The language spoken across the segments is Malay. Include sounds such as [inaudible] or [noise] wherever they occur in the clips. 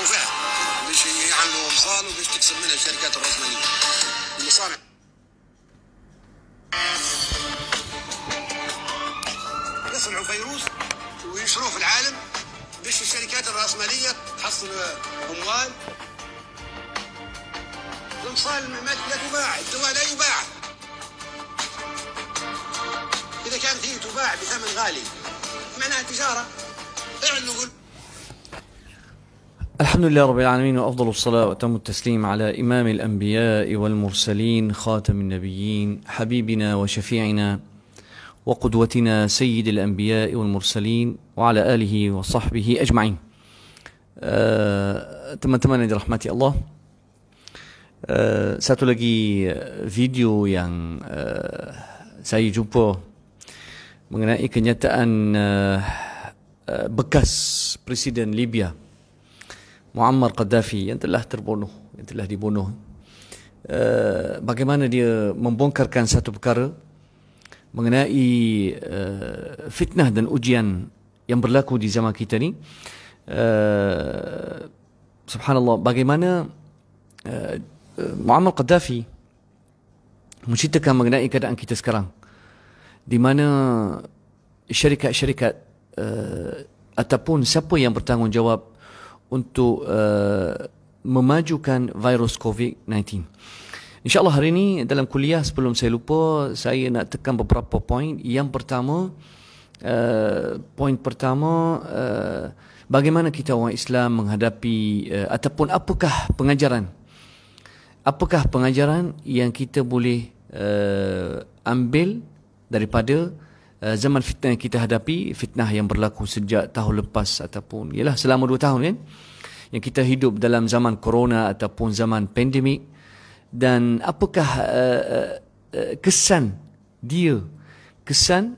يتحكموا فيها باش يعملوا الفصال وباش تكسب منها الشركات الراسماليه المصانع يصنعوا فيروس وينشروه في العالم باش الشركات الراسماليه تحصل اموال الامصال لا تباع الدواء لا يباع اذا كانت هي تباع بثمن غالي معناها تجاره اعلنوا الحمد لله رب العالمين وأفضل الصلاة وأتم التسليم على إمام الأنبياء والمرسلين خاتم النبيين حبيبنا وشفيعنا وقدوتنا سيد الأنبياء والمرسلين وعلى آله وصحبه أجمعين teman-teman uh, yang dirahmati Allah uh, satu lagi video yang آه، saya jumpa mengenai kenyataan آه، آه، bekas Presiden Libya Muammar Qaddafi yang telah terbunuh, yang telah dibunuh. Eh, bagaimana dia membongkarkan satu perkara mengenai eh, fitnah dan ujian yang berlaku di zaman kita ni. Eh, subhanallah, bagaimana Muammar Qaddafi menceritakan mengenai keadaan kita sekarang di mana syarikat-syarikat uh, ataupun siapa yang bertanggungjawab untuk uh, memajukan virus COVID-19. InsyaAllah hari ini dalam kuliah sebelum saya lupa, saya nak tekan beberapa poin. Yang pertama, uh, eh, poin pertama, uh, bagaimana kita orang Islam menghadapi uh, ataupun apakah pengajaran? Apakah pengajaran yang kita boleh uh, ambil daripada Eh, zaman fitnah yang kita hadapi, fitnah yang berlaku sejak tahun lepas ataupun ialah selama dua tahun kan, yang kita hidup dalam zaman corona ataupun zaman pandemik dan apakah uh, uh, kesan dia, kesan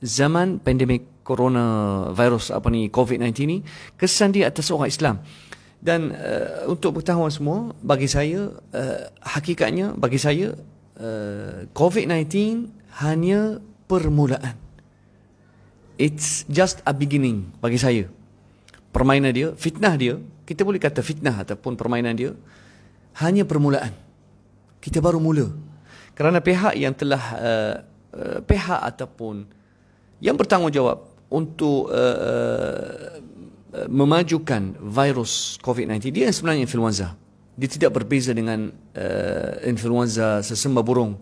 zaman pandemik corona virus apa ni COVID-19 ni, kesan dia atas orang Islam. Dan uh, untuk pengetahuan semua, bagi saya, uh, hakikatnya bagi saya, uh, COVID-19 hanya permulaan. It's just a beginning bagi saya. Permainan dia, fitnah dia, kita boleh kata fitnah ataupun permainan dia, hanya permulaan. Kita baru mula. Kerana pihak yang telah, uh, uh, pihak ataupun yang bertanggungjawab untuk uh, uh, memajukan virus COVID-19, dia sebenarnya influenza. Dia tidak berbeza dengan uh, influenza sesembah burung,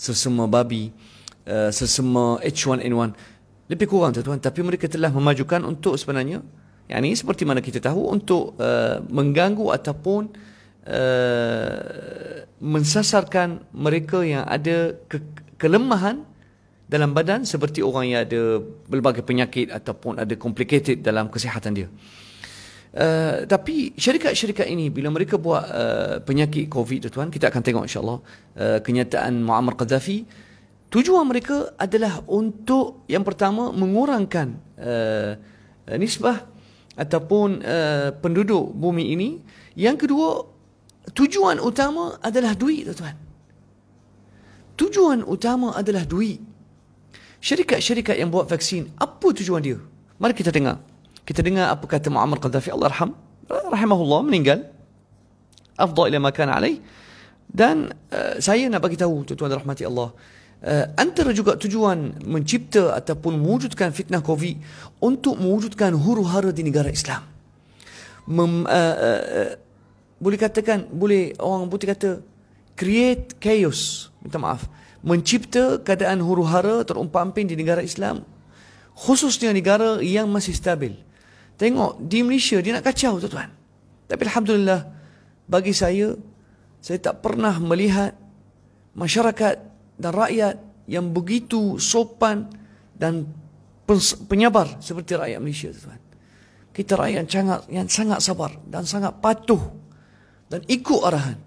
sesembah babi, Uh, sesama H1N1 lebih kurang tuan-tuan tapi mereka telah memajukan untuk sebenarnya yang ini seperti mana kita tahu untuk uh, mengganggu ataupun uh, mensasarkan mereka yang ada ke- kelemahan dalam badan seperti orang yang ada berbagai penyakit ataupun ada complicated dalam kesihatan dia. Uh, tapi syarikat-syarikat ini bila mereka buat uh, penyakit COVID tuan-tuan kita akan tengok Insyaallah uh, kenyataan Muammar Qaddafi uh, Tujuan mereka adalah untuk yang pertama mengurangkan uh, nisbah ataupun uh, penduduk bumi ini. Yang kedua, tujuan utama adalah duit, tuan-tuan. Tujuan utama adalah duit. Syarikat-syarikat yang buat vaksin, apa tujuan dia? Mari kita dengar. Kita dengar apa kata Muammar Qaddafi Allah rahim. Rahimahullah meninggal. Afdal ila makan alai. Dan uh, saya nak bagi tahu tuan-tuan rahmati Allah. Uh, antara juga tujuan mencipta ataupun mewujudkan fitnah COVID untuk mewujudkan huru-hara di negara Islam. Mem, uh, uh, uh, boleh katakan, boleh orang putih kata, create chaos, minta maaf. Mencipta keadaan huru-hara terumpamping di negara Islam, khususnya negara yang masih stabil. Tengok, di Malaysia dia nak kacau tu tuan Tapi Alhamdulillah, bagi saya, saya tak pernah melihat masyarakat dan rakyat yang begitu sopan dan penyabar seperti rakyat Malaysia tuan. Kita rakyat yang sangat yang sangat sabar dan sangat patuh dan ikut arahan.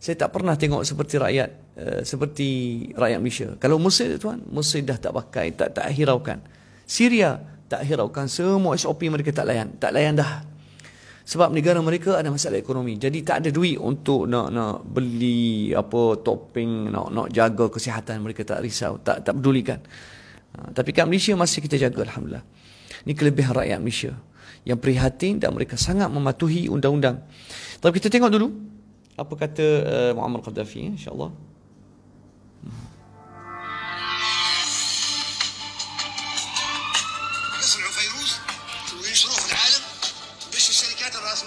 Saya tak pernah tengok seperti rakyat eh, seperti rakyat Malaysia. Kalau Mesir tuan, Mesir dah tak pakai, tak tak hiraukan. Syria tak hiraukan semua SOP mereka tak layan, tak layan dah sebab negara mereka ada masalah ekonomi jadi tak ada duit untuk nak nak beli apa topping nak nak jaga kesihatan mereka tak risau tak tak pedulikan uh, tapi kat Malaysia masih kita jaga alhamdulillah ni kelebihan rakyat Malaysia yang prihatin dan mereka sangat mematuhi undang-undang tapi kita tengok dulu apa kata uh, Muammar Qaddafi eh, insyaallah يصنع فيروز ويشرف العالم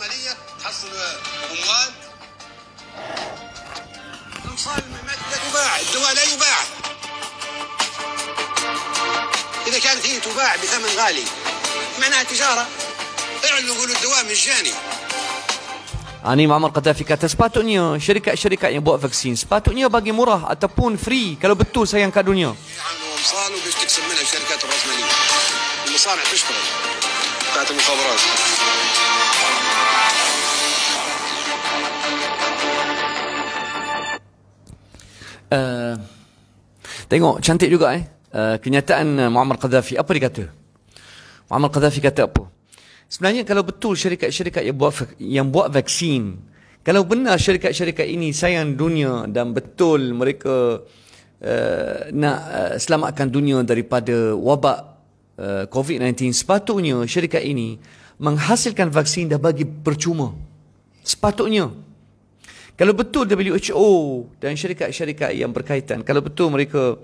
عمليه تحصل اموال لا تباع الدواء لا يباع اذا كانت هي تباع بثمن غالي معناها تجاره اعلنوا قولوا الدواء مجاني Ani Muhammad شركه kata sepatutnya syarikat-syarikat yang buat vaksin sepatutnya bagi murah ataupun free kalau betul sayang kat dunia. المصانع تشتغل بتاعت المخابرات Eh, tengok cantik juga eh. Uh, kenyataan uh, Muammar Qaddafi apa dia kata? Muammar Qaddafi kata apa? Sebenarnya kalau betul syarikat-syarikat yang buat yang buat vaksin, kalau benar syarikat-syarikat ini sayang dunia dan betul mereka uh, nak uh, selamatkan dunia daripada wabak uh, COVID-19, sepatutnya syarikat ini menghasilkan vaksin dah bagi percuma. Sepatutnya. Kalau betul WHO dan syarikat-syarikat yang berkaitan, kalau betul mereka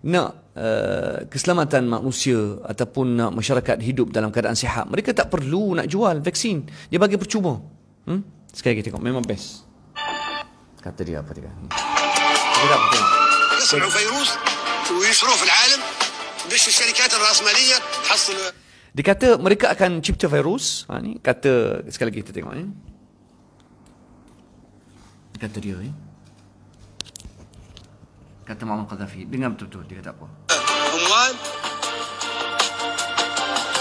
nak uh, keselamatan manusia ataupun nak masyarakat hidup dalam keadaan sihat, mereka tak perlu nak jual vaksin. Dia bagi percuma. Hmm? Sekali kita tengok, memang best. Kata dia apa dia? Dia kata mereka akan cipta virus. Ha, ni kata sekali lagi kita tengok. Eh. kategori kata Muammar Gaddafi dengan betul-betul dia kata apa أموال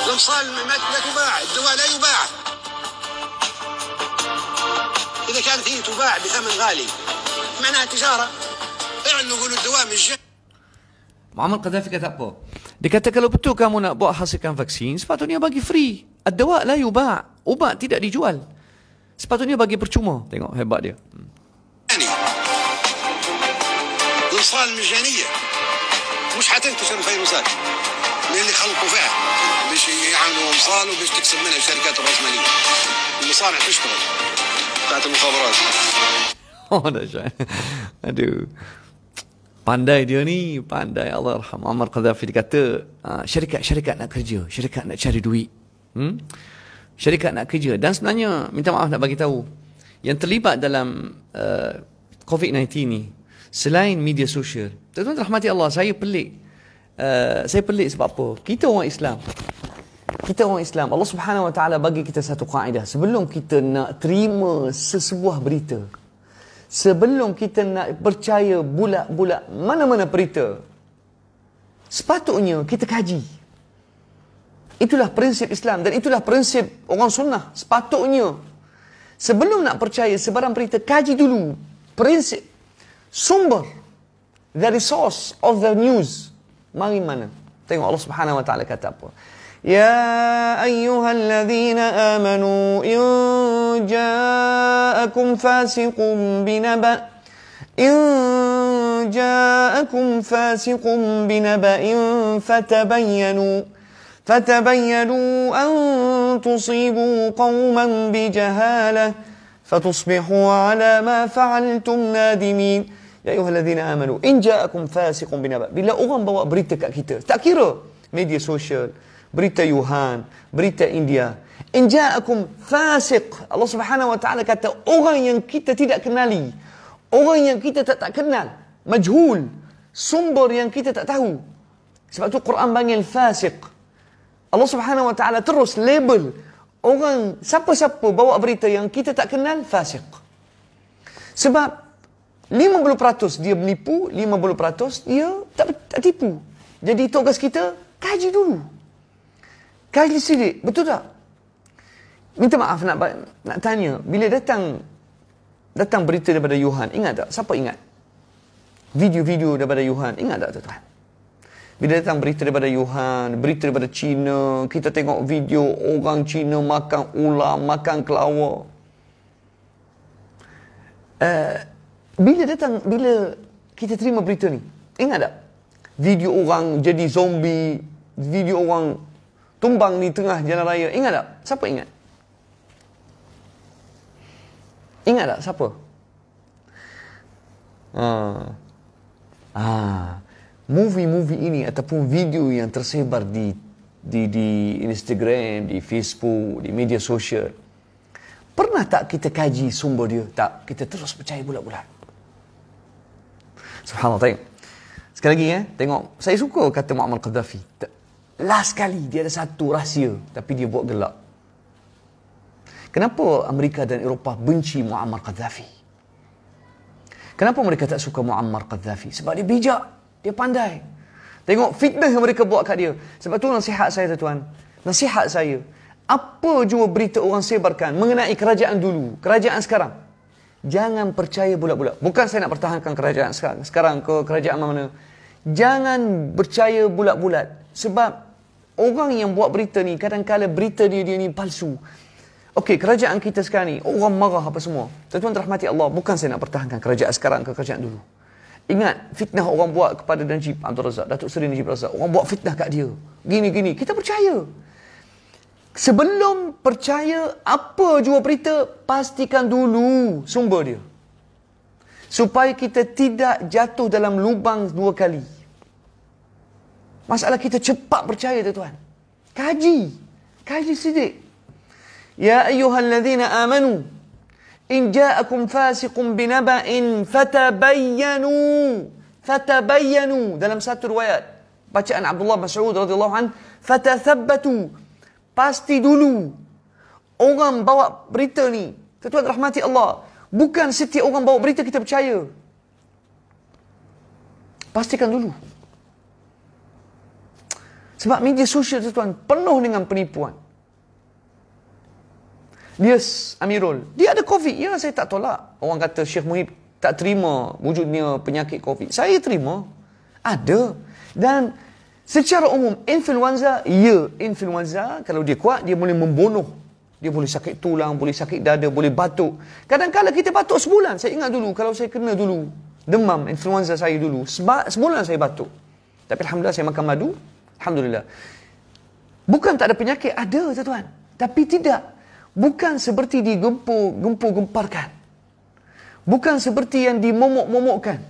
الأمصال لا تباع الدواء لا يباع إذا كانت هي تباع بثمن غالي معناها تجارة اعلنوا قولوا الدواء مش Muammar Gaddafi kata apa? Dia kata kalau betul kamu nak buat hasilkan vaksin, sepatutnya bagi free. Ad-dawa la yubak. Ubat tidak dijual. Sepatutnya bagi percuma. Tengok hebat dia. Hmm. الاطفال مجانيه مش حتنتشر الفيروسات من اللي خلقوا فيها باش يعملوا امصال وباش تكسب منها الشركات الراسماليه المصانع تشتغل بتاعت المخابرات هنا جاي aduh Pandai dia ni, pandai Allah rahmat Muammar Qadhafi dia kata, syarikat-syarikat nak kerja, syarikat nak cari duit. Hmm? Syarikat nak kerja dan sebenarnya minta maaf nak bagi tahu yang terlibat dalam uh, COVID-19 ni selain media sosial. Tuan-tuan rahmati Allah, saya pelik. Uh, saya pelik sebab apa? Kita orang Islam. Kita orang Islam. Allah Subhanahu Wa Taala bagi kita satu kaedah. Sebelum kita nak terima sesebuah berita. Sebelum kita nak percaya bulat-bulat mana-mana berita. Sepatutnya kita kaji. Itulah prinsip Islam dan itulah prinsip orang sunnah. Sepatutnya Sebelum nak percaya sebarang berita, kaji dulu prinsip Somber, the resource of the news. مرمنا تيجي طيب، الله سبحانه وتعالى كتبه يا أيها الذين آمنوا إن جاءكم فاسق بنبأ إن جاءكم فاسق بنبأ فتبينوا فتبينوا أن تصيبوا قوما بجهالة فتصبحوا على ما فعلتم نادمين Ya ayuhallazina amanu in ja'akum fasiqun binaba. Bila orang bawa berita kat kita, tak kira media sosial, berita Yuhan, berita India, in ja'akum fasiq. Allah Subhanahu wa taala kata orang yang kita tidak kenali, orang yang kita tak tak kenal, majhul, sumber yang kita tak tahu. Sebab tu Quran panggil fasiq. Allah Subhanahu wa taala terus label orang siapa-siapa bawa berita yang kita tak kenal fasiq. Sebab 50% dia menipu, 50% dia tak, tak tipu. Jadi tugas kita, kaji dulu. Kaji sidik, betul tak? Minta maaf nak, nak tanya, bila datang datang berita daripada Yohan, ingat tak? Siapa ingat? Video-video daripada Yohan, ingat tak tuan-tuan? Bila datang berita daripada Yohan, berita daripada China kita tengok video orang China makan ular, makan kelawar. Eh... Uh, bila datang bila kita terima berita ni ingat tak video orang jadi zombie video orang tumbang ni tengah jalan raya ingat tak siapa ingat ingat tak siapa ah ah movie-movie ini ataupun video yang tersebar di di di Instagram, di Facebook, di media sosial. Pernah tak kita kaji sumber dia? Tak. Kita terus percaya bulat-bulat. Subhanallah. Tengok. Sekali lagi, eh, tengok. Saya suka kata Muammar Qaddafi. Last kali, dia ada satu rahsia. Tapi dia buat gelak. Kenapa Amerika dan Eropah benci Muammar Qaddafi? Kenapa mereka tak suka Muammar Qaddafi? Sebab dia bijak. Dia pandai. Tengok fitnah yang mereka buat kat dia. Sebab tu nasihat saya, tuan. Nasihat saya. Apa jua berita orang sebarkan mengenai kerajaan dulu, kerajaan sekarang. Jangan percaya bulat-bulat. Bukan saya nak pertahankan kerajaan sekarang. Sekarang ke kerajaan mana-mana. Jangan percaya bulat-bulat. Sebab orang yang buat berita ni, kadang kadang berita dia, dia ni palsu. Okey, kerajaan kita sekarang ni, orang marah apa semua. Tuan-tuan terahmati Allah, bukan saya nak pertahankan kerajaan sekarang ke kerajaan dulu. Ingat, fitnah orang buat kepada Najib Abdul Razak, Datuk Seri Najib Razak. Orang buat fitnah kat dia. Gini-gini, kita percaya. Sebelum percaya apa jua berita, pastikan dulu sumber dia. Supaya kita tidak jatuh dalam lubang dua kali. Masalah kita cepat percaya tu tuan. Kaji. Kaji sidik. Ya ayyuhalladzina amanu. In ja'akum fasiqun binaba'in fatabayyanu. Fatabayyanu. Dalam satu riwayat. Bacaan Abdullah Mas'ud radhiyallahu anhu. Fatathabbatu pasti dulu orang bawa berita ni. Tuan-tuan rahmati Allah. Bukan setiap orang bawa berita kita percaya. Pastikan dulu. Sebab media sosial tuan-tuan penuh dengan penipuan. Yes, Amirul. Dia ada COVID. Ya, saya tak tolak. Orang kata Syekh Muhib tak terima wujudnya penyakit COVID. Saya terima. Ada. Dan Secara umum, influenza, ya, influenza kalau dia kuat, dia boleh membunuh. Dia boleh sakit tulang, boleh sakit dada, boleh batuk. Kadang-kadang kita batuk sebulan. Saya ingat dulu, kalau saya kena dulu demam influenza saya dulu, sebulan saya batuk. Tapi Alhamdulillah saya makan madu, Alhamdulillah. Bukan tak ada penyakit, ada tuan-tuan. Tapi tidak. Bukan seperti digempur-gemparkan. Bukan seperti yang dimomok-momokkan.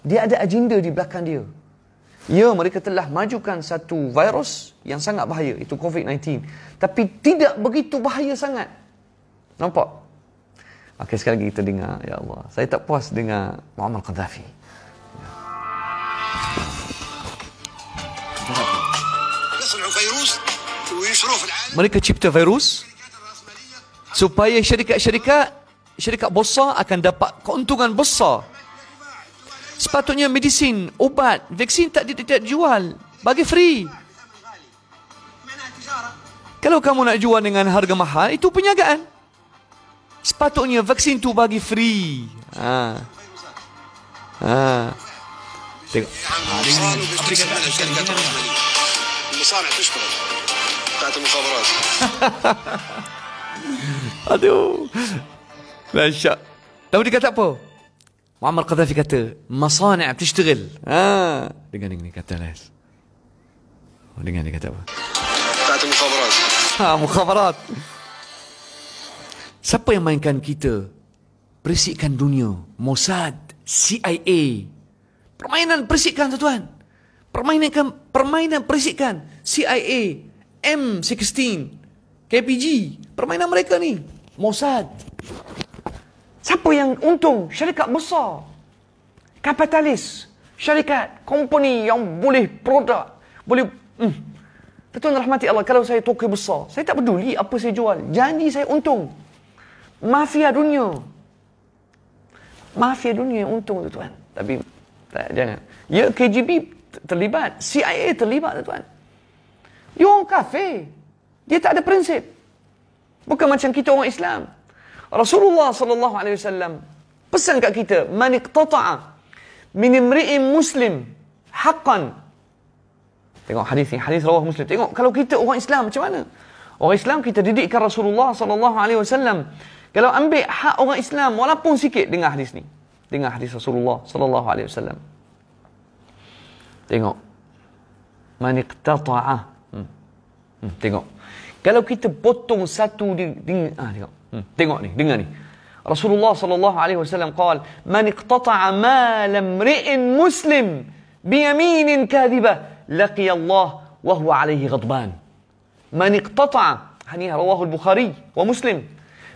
Dia ada agenda di belakang dia. Ya, mereka telah majukan satu virus yang sangat bahaya, itu COVID-19. Tapi tidak begitu bahaya sangat. Nampak? Okey, sekali lagi kita dengar, ya Allah. Saya tak puas dengar Muammar Qaddafi. Mereka cipta virus supaya syarikat-syarikat syarikat besar akan dapat keuntungan besar Sepatutnya medisin, ubat, vaksin tak di, tak jual. Bagi free. Kalau kamu nak jual dengan harga mahal, itu penyagaan. Sepatutnya vaksin tu bagi free. Ha. Ha. Tengok. Ha, [laughs] Aduh. Masya. Tahu dia kata apa? Muammar Qaddafi kata, masanak bertishtigil. Ha. Dengar ni kata Lais. Oh, dengan ni kata apa? Kata mukhabarat. Ha, mukhabarat. Siapa yang mainkan kita? Bersihkan dunia. Mossad, CIA. Permainan bersihkan tuan-tuan. Permainan kan- permainan bersihkan CIA, M16, KPG. Permainan mereka ni. Mossad. Siapa yang untung? Syarikat besar. Kapitalis. Syarikat. Company yang boleh produk. Boleh... Mm. Tuan rahmati Allah, kalau saya toko besar, saya tak peduli apa saya jual. Janji saya untung. Mafia dunia. Mafia dunia yang untung, tuan. Tapi, tak, jangan. Ya, KGB terlibat. CIA terlibat, tuan. Dia orang kafe. Dia tak ada prinsip. Bukan macam kita orang Islam. Rasulullah sallallahu alaihi wasallam pesan kat kita man iqtata'a min imri'in muslim haqqan tengok hadis ni hadis rawah muslim tengok kalau kita orang Islam macam mana orang Islam kita didikkan Rasulullah sallallahu alaihi wasallam kalau ambil hak orang Islam walaupun sikit dengar hadis ni dengar hadis Rasulullah sallallahu alaihi wasallam tengok man iqtata'a hmm. hmm. tengok kalau kita potong satu di, di ah tengok تنقني تنقني رسول الله صلى الله عليه وسلم قال من اقتطع مال امرئ مسلم بيمين كاذبة لقي الله وهو عليه غضبان من اقتطع حنيها رواه البخاري ومسلم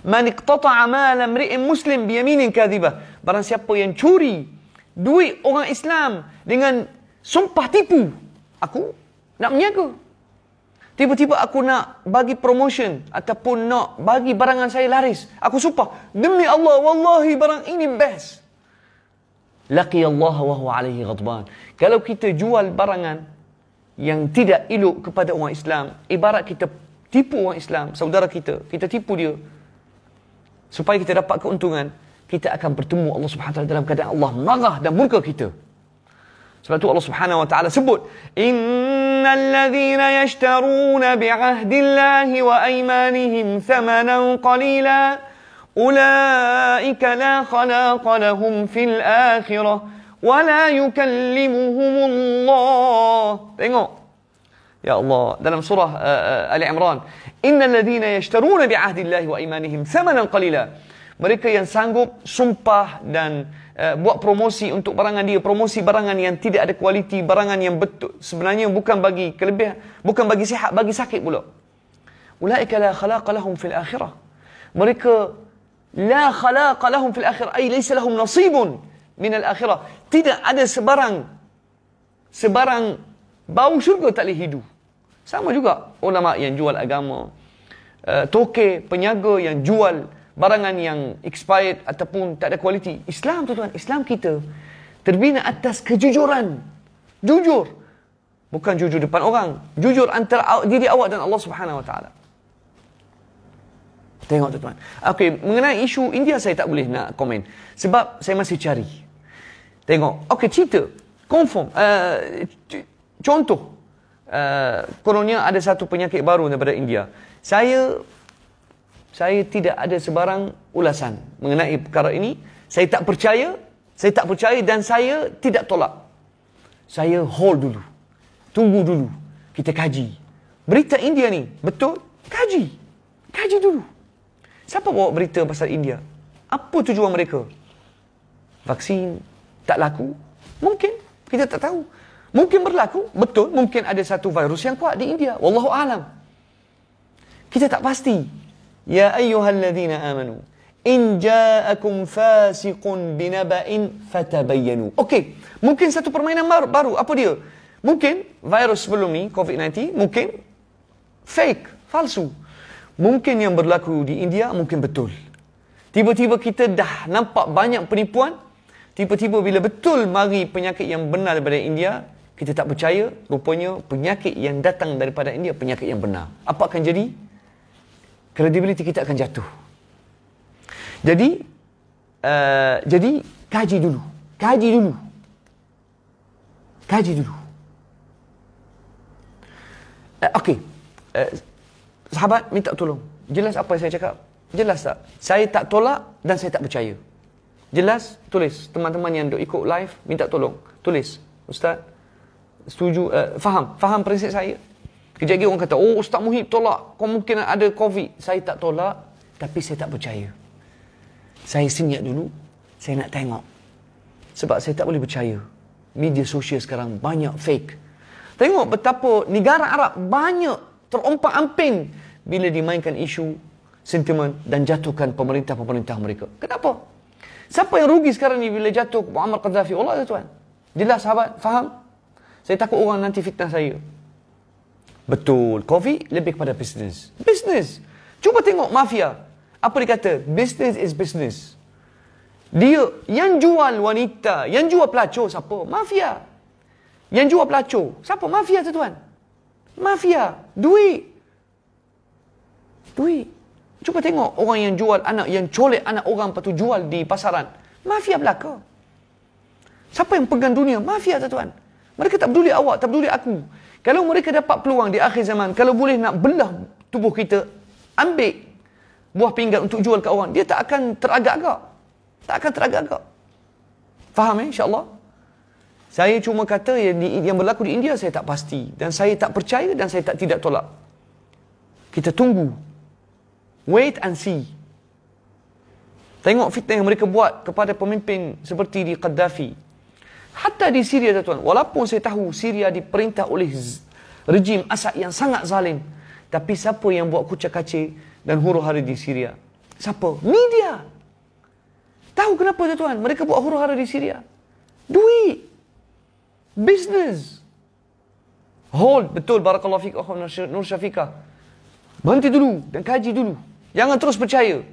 من اقتطع مال امرئ مسلم بيمين كاذبة برنس يبقى ينشوري دوي أغان إسلام dengan sumpah tipu aku nak menyaga Tiba-tiba aku nak bagi promotion ataupun nak bagi barangan saya laris. Aku sumpah. Demi Allah, wallahi barang ini best. Laki Allah wa huwa alaihi ghadban. Kalau kita jual barangan yang tidak elok kepada orang Islam, ibarat kita tipu orang Islam, saudara kita, kita tipu dia supaya kita dapat keuntungan, kita akan bertemu Allah Subhanahu taala dalam keadaan Allah marah dan murka kita. Sebab tu Allah Subhanahu wa taala sebut, "Inna إِنَّ الذين يشترون بعهد الله وأيمانهم ثمنا قليلا أولئك لا خلاق لهم في الآخرة ولا يكلمهم الله تنقوا يا الله دلم سورة آل عمران إن الذين يشترون بعهد الله وإيمانهم ثمنا قليلا mereka yang sanggup sumpah dan Eh, buat promosi untuk barangan dia, promosi barangan yang tidak ada kualiti, barangan yang betul sebenarnya bukan bagi kelebihan, bukan bagi sihat, bagi sakit pula. Ulaika la khalaqa lahum fil akhirah. Mereka la khalaqa lahum fil akhirah, ai ليس لهم نصيب min al akhirah. Tidak ada sebarang sebarang bau syurga tak boleh hidu. Sama juga ulama yang jual agama, uh, toke, penyaga yang jual barangan yang expired ataupun tak ada kualiti. Islam tu tuan Islam kita terbina atas kejujuran. Jujur. Bukan jujur depan orang. Jujur antara diri awak dan Allah Subhanahu Wa Taala. Tengok tu tuan Okey, mengenai isu India saya tak boleh nak komen. Sebab saya masih cari. Tengok. Okey, cerita. Confirm. Uh, contoh. Uh, kononnya ada satu penyakit baru daripada India. Saya saya tidak ada sebarang ulasan mengenai perkara ini. Saya tak percaya, saya tak percaya dan saya tidak tolak. Saya hold dulu. Tunggu dulu. Kita kaji. Berita India ni, betul? Kaji. Kaji dulu. Siapa bawa berita pasal India? Apa tujuan mereka? Vaksin tak laku? Mungkin. Kita tak tahu. Mungkin berlaku, betul. Mungkin ada satu virus yang kuat di India. Wallahu alam. Kita tak pasti. يا أيها الذين آمنوا إن جاءكم فاسق بنبأ فتبينوا أوكي ممكن ساتو برمينا مارو بارو أبو ديو ممكن فيروس بلومي كوفيد 19 ممكن فيك فالسو ممكن yang berlaku di India ممكن betul tiba-tiba kita dah nampak banyak penipuan tiba-tiba bila betul mari penyakit yang benar daripada India kita tak percaya rupanya penyakit yang datang daripada India penyakit yang benar apa akan jadi kredibiliti kita akan jatuh. Jadi, uh, jadi kaji dulu. Kaji dulu. Kaji dulu. Uh, Okey. Uh, sahabat, minta tolong. Jelas apa yang saya cakap? Jelas tak? Saya tak tolak dan saya tak percaya. Jelas? Tulis. Teman-teman yang duk ikut live, minta tolong. Tulis. Ustaz, setuju? Uh, faham? Faham prinsip saya? Kejap lagi orang kata, oh Ustaz Muhib tolak. Kau mungkin ada COVID. Saya tak tolak, tapi saya tak percaya. Saya senyap dulu, saya nak tengok. Sebab saya tak boleh percaya. Media sosial sekarang banyak fake. Tengok betapa negara Arab banyak terompak amping bila dimainkan isu sentimen dan jatuhkan pemerintah-pemerintah mereka. Kenapa? Siapa yang rugi sekarang ni bila jatuh Muammar Qaddafi? Allah tuan. Jelas sahabat, faham? Saya takut orang nanti fitnah saya. Betul. Covid lebih kepada business. Business. Cuba tengok mafia. Apa dia kata? Business is business. Dia yang jual wanita, yang jual pelacur siapa? Mafia. Yang jual pelacur. Siapa? Mafia tu tuan. Mafia. Duit. Duit. Cuba tengok orang yang jual anak, yang colek anak orang patut jual di pasaran. Mafia belaka. Siapa yang pegang dunia? Mafia tu tuan. Mereka tak peduli awak, tak peduli aku. Kalau mereka dapat peluang di akhir zaman, kalau boleh nak belah tubuh kita, ambil buah pinggan untuk jual ke orang, dia tak akan teragak-agak. Tak akan teragak-agak. Faham ya, insyaAllah? Saya cuma kata yang, di, yang berlaku di India, saya tak pasti. Dan saya tak percaya dan saya tak tidak tolak. Kita tunggu. Wait and see. Tengok fitnah yang mereka buat kepada pemimpin seperti di Qaddafi. Hatta di Syria tuan, walaupun saya tahu Syria diperintah oleh rejim Assad yang sangat zalim. Tapi siapa yang buat kucak kacir dan huru hara di Syria? Siapa? Media. Tahu kenapa tuan? Mereka buat huru hara di Syria. Duit. Business. Hold. Betul. Barakallahu fiqh. Nur Syafiqah. Berhenti dulu dan kaji dulu. Jangan terus percaya.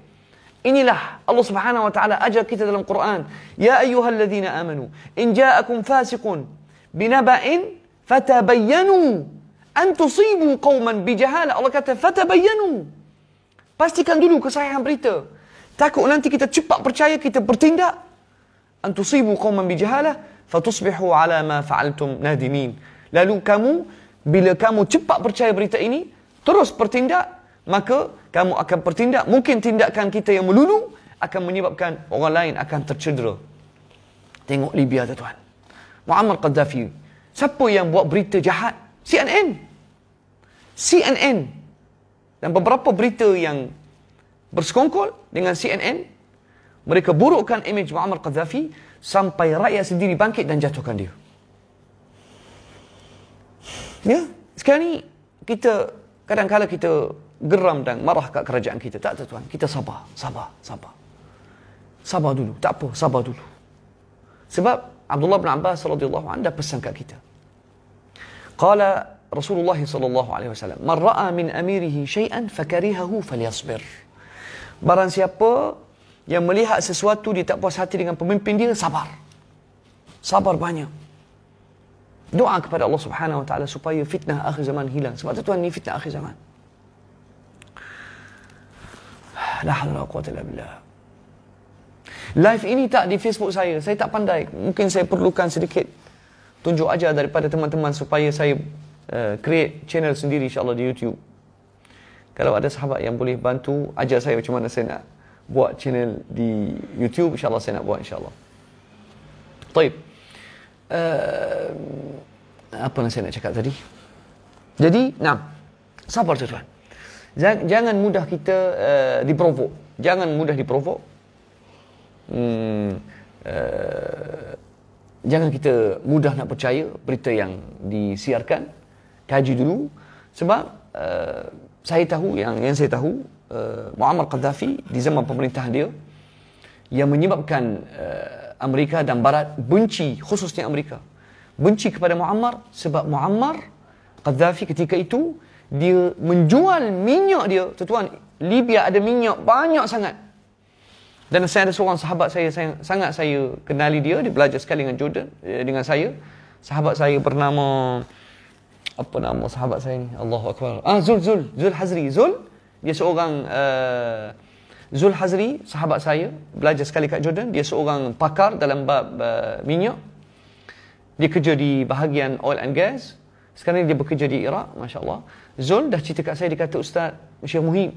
Inilah Allah Subhanahu wa taala ajar kita dalam Quran, ya ayyuhalladzina amanu in ja'akum fasiqun binaba'in fatabayyanu an tusibu qauman bijahalah. Allah kata fatabayyanu. Pastikan dulu kesahihan berita. Takut nanti kita cepat percaya kita bertindak an tusibu qauman bijahalah fatusbihu ala ma fa'altum nadimin. Lalu kamu bila kamu cepat percaya berita ini, terus bertindak, maka kamu akan bertindak mungkin tindakan kita yang melulu akan menyebabkan orang lain akan tercedera tengok Libya tu tuan Muammar Qaddafi siapa yang buat berita jahat CNN CNN dan beberapa berita yang bersekongkol dengan CNN mereka burukkan imej Muammar Qaddafi sampai rakyat sendiri bangkit dan jatuhkan dia ya sekarang ni kita kadang-kadang kita geram dan marah kat kerajaan kita. Tak, tak tuan. Kita sabar, sabar, sabar. Sabar dulu. Tak apa, sabar dulu. Sebab Abdullah bin Abbas radhiyallahu anhu dah pesan kat kita. Qala Rasulullah sallallahu alaihi wasallam, "Man ra'a min amirihi shay'an fakarihahu falyasbir." Barang siapa yang melihat sesuatu di tak puas hati dengan pemimpin dia, sabar. Sabar banyak. Doa kepada Allah Subhanahu wa taala supaya fitnah akhir zaman hilang. Sebab tu tuan ni fitnah akhir zaman. La hawla quwwata billah. Live ini tak di Facebook saya. Saya tak pandai. Mungkin saya perlukan sedikit tunjuk aja daripada teman-teman supaya saya uh, create channel sendiri insya-Allah di YouTube. Kalau ada sahabat yang boleh bantu ajar saya macam mana saya nak buat channel di YouTube insya-Allah saya nak buat insya-Allah. Baik. Uh, eh, apa yang saya nak cakap tadi? Jadi, nah. Sabar tuan-tuan jangan, mudah kita uh, diprovok. Jangan mudah diprovok. Hmm, uh, jangan kita mudah nak percaya berita yang disiarkan. Kaji dulu. Sebab uh, saya tahu yang yang saya tahu uh, Muammar Gaddafi di zaman pemerintahan dia yang menyebabkan uh, Amerika dan Barat benci khususnya Amerika benci kepada Muammar sebab Muammar Gaddafi ketika itu dia menjual minyak dia. Tuan-tuan, Libya ada minyak banyak sangat. Dan saya ada seorang sahabat saya, saya sangat saya kenali dia, dia belajar sekali dengan Jordan eh, dengan saya. Sahabat saya bernama apa nama sahabat saya ni? Allahu akbar. Ah Zul Zul Zul Hazri Zul. Dia seorang uh, Zul Hazri, sahabat saya, belajar sekali kat Jordan. Dia seorang pakar dalam bab uh, minyak. Dia kerja di bahagian oil and gas. Sekarang dia bekerja di Iraq, masya-Allah. Zul dah cerita kat saya dia ustaz Syekh Muhib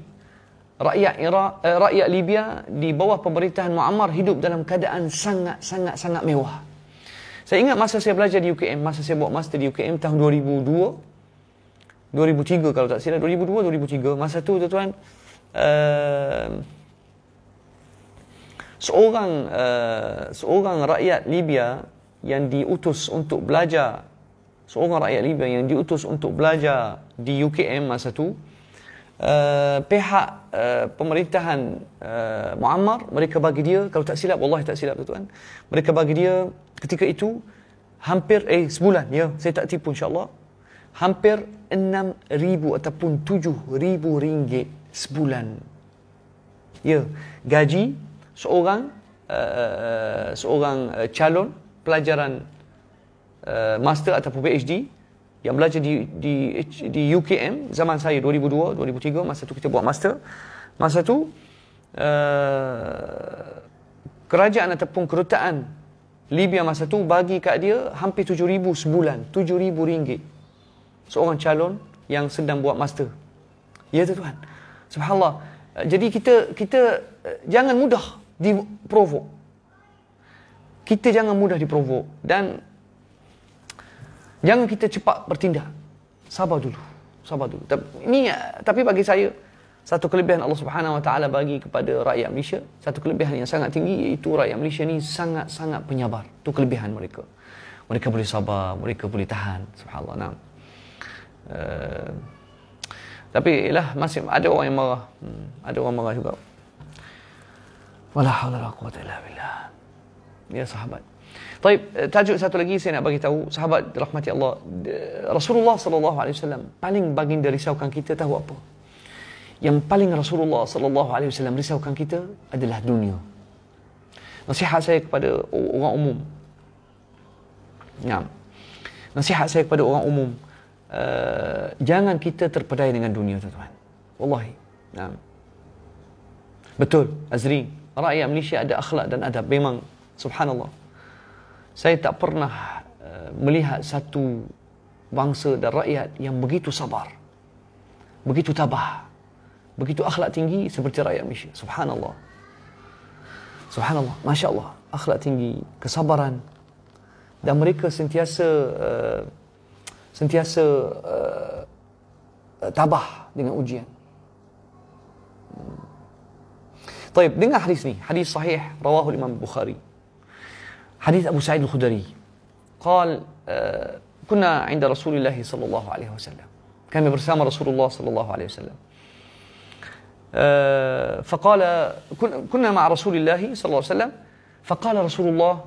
rakyat Iraq eh, rakyat Libya di bawah pemerintahan Muammar hidup dalam keadaan sangat sangat sangat mewah. Saya ingat masa saya belajar di UKM, masa saya buat master di UKM tahun 2002 2003 kalau tak silap 2002 2003 masa tu tuan-tuan uh, seorang uh, seorang rakyat Libya yang diutus untuk belajar seorang rakyat Libya yang diutus untuk belajar di UKM masa tu Uh, pihak uh, pemerintahan uh, Muammar mereka bagi dia kalau tak silap wallahi tak silap tuan mereka bagi dia ketika itu hampir eh sebulan ya saya tak tipu insyaallah hampir 6000 ataupun 7000 ringgit sebulan ya gaji seorang uh, seorang calon pelajaran Uh, master ataupun PhD yang belajar di di di UKM zaman saya 2002 2003 masa tu kita buat master masa tu uh, kerajaan ataupun kerutaan Libya masa tu bagi kat dia hampir 7000 sebulan 7000 ringgit seorang calon yang sedang buat master ya tu tuan subhanallah uh, jadi kita kita uh, jangan mudah di provoke kita jangan mudah di provoke dan Jangan kita cepat bertindak. Sabar dulu. Sabar dulu. Tapi, ini, eh, tapi bagi saya, satu kelebihan Allah Subhanahu Wa Taala bagi kepada rakyat Malaysia, satu kelebihan yang sangat tinggi iaitu rakyat Malaysia ini sangat-sangat penyabar. Itu kelebihan mereka. Mereka boleh sabar, mereka boleh tahan. Subhanallah. Nah. Eh, uh, tapi lah masih ada orang yang marah. Hmm, ada orang marah juga. Wala haula wa quwwata illa billah. Ya sahabat. طيب تajuk eh, satu lagi saya nak bagi tahu sahabat rahmati Allah Rasulullah sallallahu alaihi wasallam paling baginda risaukan kita tahu apa? Yang paling Rasulullah sallallahu alaihi wasallam risaukan kita adalah dunia. Nasihat saya kepada orang umum. Ya. Nasihat saya kepada orang umum uh, jangan kita terpedaya dengan dunia tuan-tuan. Wallahi. Ya. Betul Azri, rakyat Malaysia ada akhlak dan adab memang subhanallah saya tak pernah eh, melihat satu bangsa dan rakyat yang begitu sabar begitu tabah begitu akhlak tinggi seperti rakyat Malaysia subhanallah subhanallah Masya Allah. akhlak tinggi kesabaran dan mereka sentiasa uh, sentiasa uh, tabah dengan ujian hmm. Tapi dengan hadis ni hadis sahih rawahul imam bukhari حديث أبو سعيد الخدري قال آه، كنا عند رسول الله صلى الله عليه وسلم كان برسام رسول الله صلى الله عليه وسلم آه، فقال كنا مع رسول الله صلى الله عليه وسلم فقال رسول الله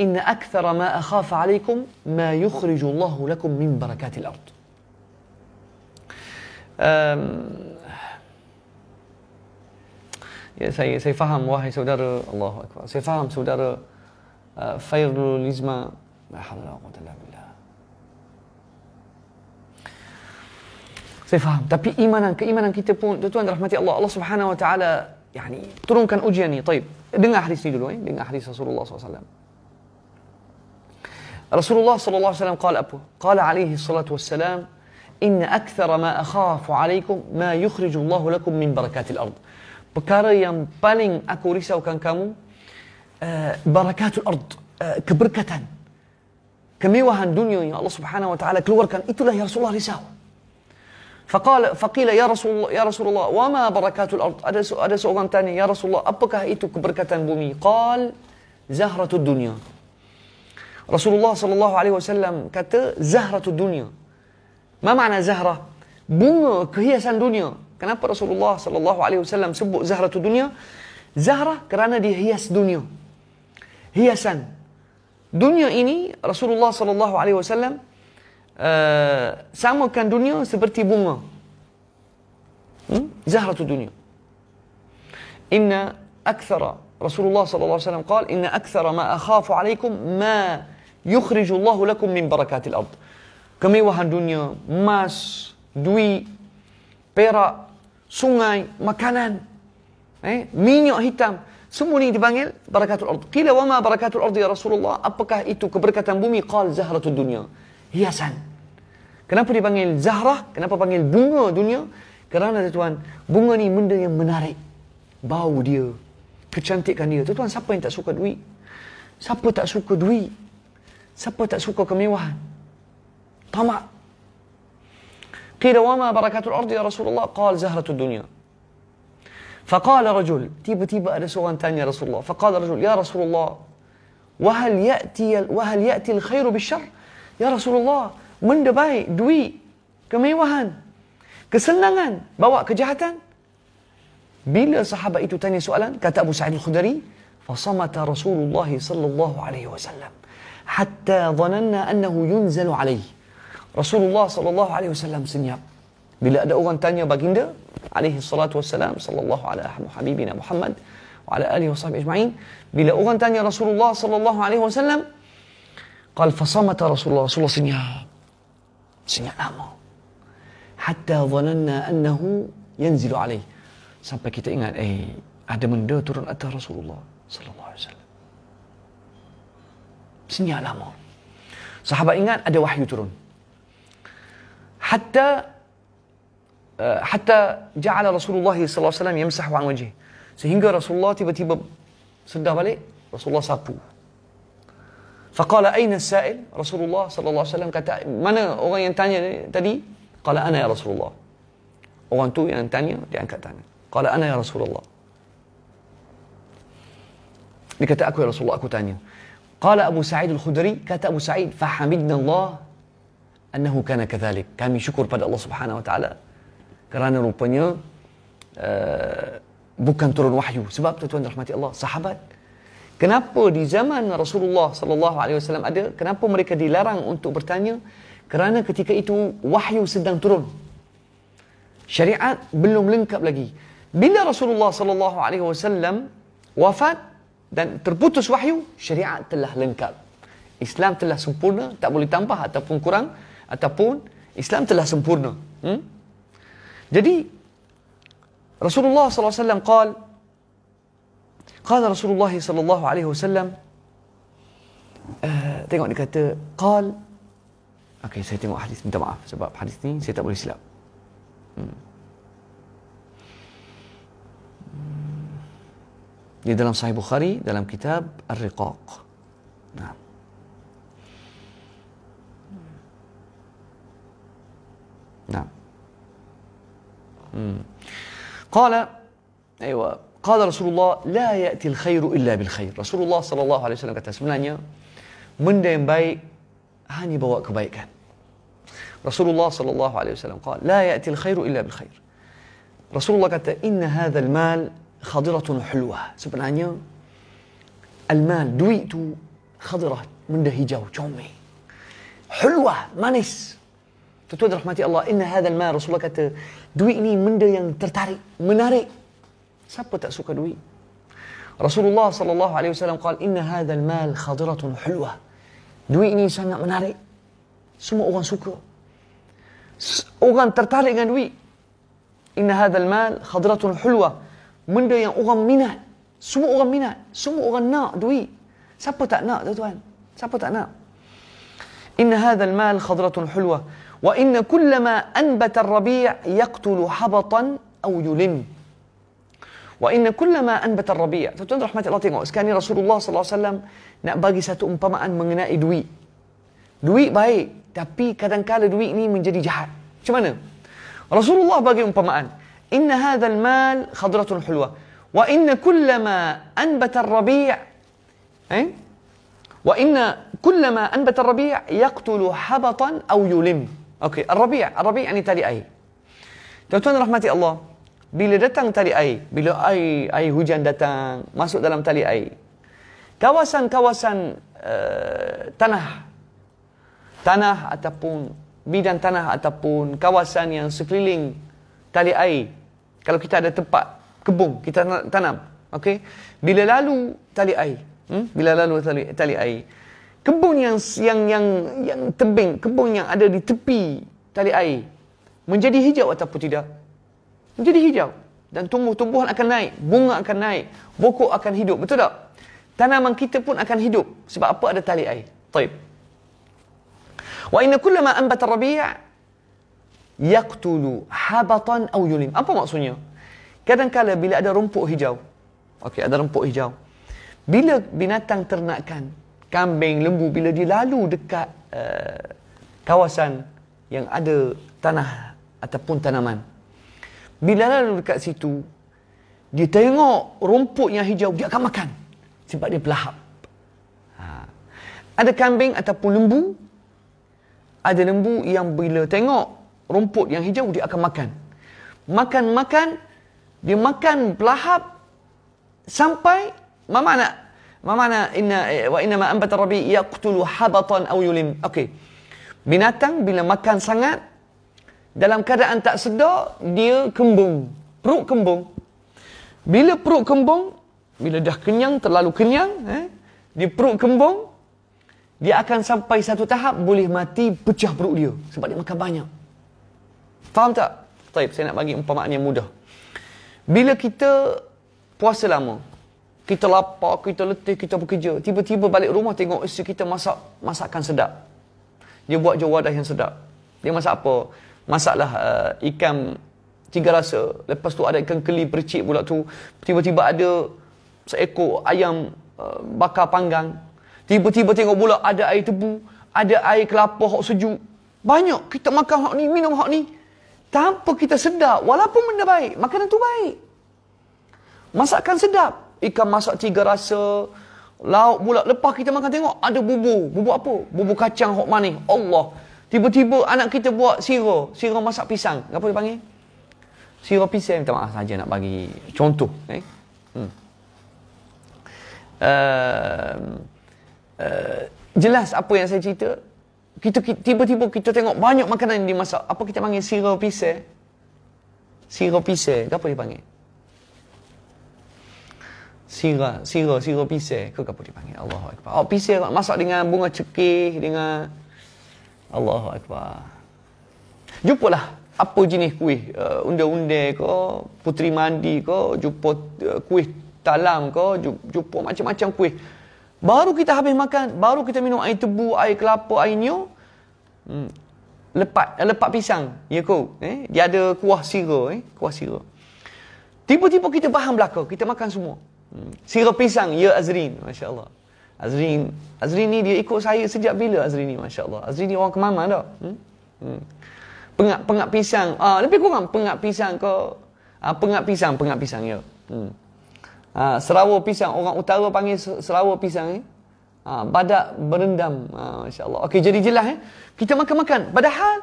إن أكثر ما أخاف عليكم ما يخرج الله لكم من بركات الأرض سيفهم واحد سودار الله أكبر سيفهم سودار فيرلوليزما لا حول ولا قوة إلا بالله سيفهم تبي إيمانا كإيمانا كتبون دتوان رحمتي الله الله سبحانه وتعالى يعني ترون كان أجياني طيب دنا أحاديث نيجو لوين دنا أحريس رسول الله صلى الله عليه وسلم رسول الله صلى الله عليه وسلم قال أبو قال عليه الصلاة والسلام إن أكثر ما أخاف عليكم ما يخرج الله لكم من بركات الأرض بكاري يم بالين أكو ريسا وكان كامو آه، بركات الارض آه، كبركه كميوها الدنيا يا الله سبحانه وتعالى كل كان اتله يا رسول الله رساو فقال فقيل يا رسول الله يا رسول الله وما بركات الارض ada seorang تاني يا رسول الله apakah itu كبركة بومي قال زهرة الدنيا رسول الله صلى الله عليه وسلم kata زهرة الدنيا ما معنى زهرة bunga سان dunia kenapa رسول الله صلى الله عليه وسلم سب زهرة الدنيا زهرة kerana dia hias dunia هي سن دنيا إني رسول الله صلى الله عليه وسلم سامو كان دنيا سبرتي بومة زهرة الدنيا إن أكثر رسول الله صلى الله عليه وسلم قال إن أكثر ما أخاف عليكم ما يخرج الله لكم من بركات الأرض كم يوهن دنيا ماس دوي بيرا سوناي مكانان مينيو هيتام Semua ni dipanggil barakatul ardh. Qila wa ma barakatul ardh ya Rasulullah? Apakah itu keberkatan bumi? Qal zahratul dunya. Hiasan. Kenapa dipanggil zahrah? Kenapa panggil bunga dunia? Kerana tuan, bunga ni benda yang menarik. Bau dia. Kecantikan dia. Tuan, siapa yang tak suka duit? Siapa tak suka duit? Siapa tak suka kemewahan? Tamak. Qila wa ma barakatul ardh ya Rasulullah? Qal zahratul dunia. فقال رجل تيبو تيبو أرسو يا رسول الله فقال رجل يا رسول الله وهل يأتي وهل يأتي الخير بالشر يا رسول الله من دبي دوي كميوهان كسلنان بوا كجهتان بلا صحابة إتو تاني سؤالا كات أبو سعيد الخدري فصمت رسول الله صلى الله عليه وسلم حتى ظننا أنه ينزل عليه رسول الله صلى الله عليه وسلم سنياب Bila ada orang tanya baginda alaihi salatu wassalam sallallahu alaihi ala habibina Muhammad wa ala alihi wasahbihi ajma'in bila orang tanya Rasulullah sallallahu alaihi wasallam qal fasamata Rasulullah sallallahu alaihi Rasulullah senyap senyap lama hatta dhananna annahu yanzilu alaihi sampai kita ingat eh ada benda turun atas Rasulullah sallallahu alaihi wasallam senyap lama sahabat ingat ada wahyu turun hatta حتى جعل رسول الله صلى الله عليه وسلم يمسح عن وجهه سهينجا رسول الله تيبا تيبا سدى بالي رسول الله سابو فقال أين السائل رسول الله صلى الله عليه وسلم قال من أغني تاني تدي قال أنا يا رسول الله أغنتو ينتاني لأنك تاني قال أنا يا رسول الله لكتا أكو يا رسول الله أكو تاني قال أبو سعيد الخدري كتا أبو سعيد فحمدنا الله أنه كان كذلك كان من شكر بدأ الله سبحانه وتعالى kerana rupanya uh, bukan turun wahyu sebab tu tuan rahmati Allah sahabat kenapa di zaman Rasulullah sallallahu alaihi wasallam ada kenapa mereka dilarang untuk bertanya kerana ketika itu wahyu sedang turun syariat belum lengkap lagi bila Rasulullah sallallahu alaihi wasallam wafat dan terputus wahyu syariat telah lengkap Islam telah sempurna tak boleh tambah ataupun kurang ataupun Islam telah sempurna hmm? Jadi Rasulullah SAW قال قال Rasulullah SAW uh, tengok dia kata qal Okay, saya tengok hadis minta maaf sebab hadis ni saya tak boleh silap. Hmm. Di dalam Sahih Bukhari dalam kitab Ar-Riqaq. Nah. Nah. قال ايوه قال رسول الله لا ياتي الخير الا بالخير رسول الله صلى الله عليه وسلم kata sebenarnya benda yang baik hanya bawa kebaikan رسول الله صلى الله عليه وسلم قال لا ياتي الخير الا بالخير رسول الله kata ان هذا المال خضره حلوه sebenarnya المال duit tu خضره benda hijau comel حلوه مانيس Tuan-tuan rahmati Allah, inna hadzal ma Rasulullah kata, duit ni benda yang tertarik, menarik. Siapa tak suka duit? Rasulullah sallallahu alaihi wasallam qaal inna hadzal mal khadiratun hulwa. Duit ini sangat menarik. Semua orang suka. Orang tertarik dengan duit. Inna hadzal mal khadiratun hulwa. Benda yang orang minat. Semua orang minat. Semua orang nak duit. Siapa tak nak tuan-tuan? Siapa tak nak? Inna hadzal mal khadiratun hulwa. وإن كلما أنبت الربيع يقتل حبطا أو يلم وإن كلما أنبت الربيع تتون رحمة الله تنقو كان رسول الله صلى الله عليه وسلم nak bagi satu umpamaan mengenai دوي duit baik tapi kadang-kadang duit ni menjadi jahat macam mana رسول الله باقي umpamaan إن هذا المال خضرة حلوة وإن كلما أنبت الربيع إيه؟ وإن كلما أنبت الربيع يقتل حبطا أو يلم Okey, Ar-Rabi', Ar-Rabi' ni tali air. Tuan-tuan rahmati Allah, bila datang tali air, bila air air hujan datang masuk dalam tali air. Kawasan-kawasan uh, tanah tanah ataupun bidan tanah ataupun kawasan yang sekeliling tali air. Kalau kita ada tempat kebun kita tanam, okey. Bila lalu tali air, hmm? bila lalu tali, tali air kebun yang yang yang yang tebing, kebun yang ada di tepi tali air menjadi hijau ataupun tidak? Menjadi hijau dan tumbuh-tumbuhan akan naik, bunga akan naik, pokok akan hidup, betul tak? Tanaman kita pun akan hidup sebab apa ada tali air. Taib. Wa inna kullama anbata rabi' yaqtulu habatan aw yulim. Apa maksudnya? kadang kala bila ada rumput hijau. Okey, ada rumput hijau. Bila binatang ternakan kambing, lembu bila dia lalu dekat uh, kawasan yang ada tanah ataupun tanaman. Bila lalu dekat situ, dia tengok rumput yang hijau, dia akan makan. Sebab dia pelahap. Ha. Ada kambing ataupun lembu. Ada lembu yang bila tengok rumput yang hijau, dia akan makan. Makan-makan, dia makan pelahap sampai mama nak ما معنى ان وانما انبت الربيع يقتل حبطا او يلم اوكي binatang bila makan sangat dalam keadaan tak sedar dia kembung perut kembung bila perut kembung bila dah kenyang terlalu kenyang eh dia perut kembung dia akan sampai satu tahap boleh mati pecah perut dia sebab dia makan banyak faham tak baik saya nak bagi umpamaan yang mudah bila kita puasa lama kita lapar, kita letih, kita bekerja. Tiba-tiba balik rumah tengok isteri kita masak masakan sedap. Dia buat je wadah yang sedap. Dia masak apa? Masaklah uh, ikan tiga rasa. Lepas tu ada ikan keli percik pula tu. Tiba-tiba ada seekor ayam uh, bakar panggang. Tiba-tiba tengok pula ada air tebu. Ada air kelapa hok sejuk. Banyak kita makan hok ni, minum hok ni. Tanpa kita sedap. Walaupun benda baik. Makanan tu baik. Masakan sedap. Ikan masak tiga rasa. Lauk pula. Lepas kita makan tengok, ada bubu. Bubu apa? Bubu kacang hok manis. Allah. Tiba-tiba anak kita buat sirah. Sirah masak pisang. Apa dia panggil? Sirah pisang. Minta maaf saja nak bagi contoh. Eh? Hmm. Uh, uh, jelas apa yang saya cerita kita, kita tiba-tiba kita tengok banyak makanan yang dimasak apa kita panggil sirah pisang sirah pisang apa dia panggil sirah sirah sirah pisang ke apa dipanggil Allahu akbar oh pisang masak dengan bunga cekih dengan Allahu akbar jumpalah apa jenis kuih uh, unde-unde kau, putri mandi kau, jumpa uh, kuih talam ke jumpa macam-macam kuih baru kita habis makan baru kita minum air tebu air kelapa air new hmm. lepat uh, lepat pisang ya kau, eh dia ada kuah sirah eh kuah sirah Tiba-tiba kita faham belaka. Kita makan semua. Hmm. Sirah pisang, ya Azrin. Masya Allah. Azrin, Azrin ni dia ikut saya sejak bila Azrin ni? Masya Allah. Azrin ni orang kemana dah. Hmm? hmm? Pengak, pengak pisang. Ah, lebih kurang pengak pisang kau. Ah, pengak pisang, pengak pisang, ya. Hmm. Ah, serawa pisang. Orang utara panggil serawo pisang. Eh? Ah, badak berendam. Ah, Masya Allah. Okey, jadi jelas. Eh? Kita makan-makan. Padahal,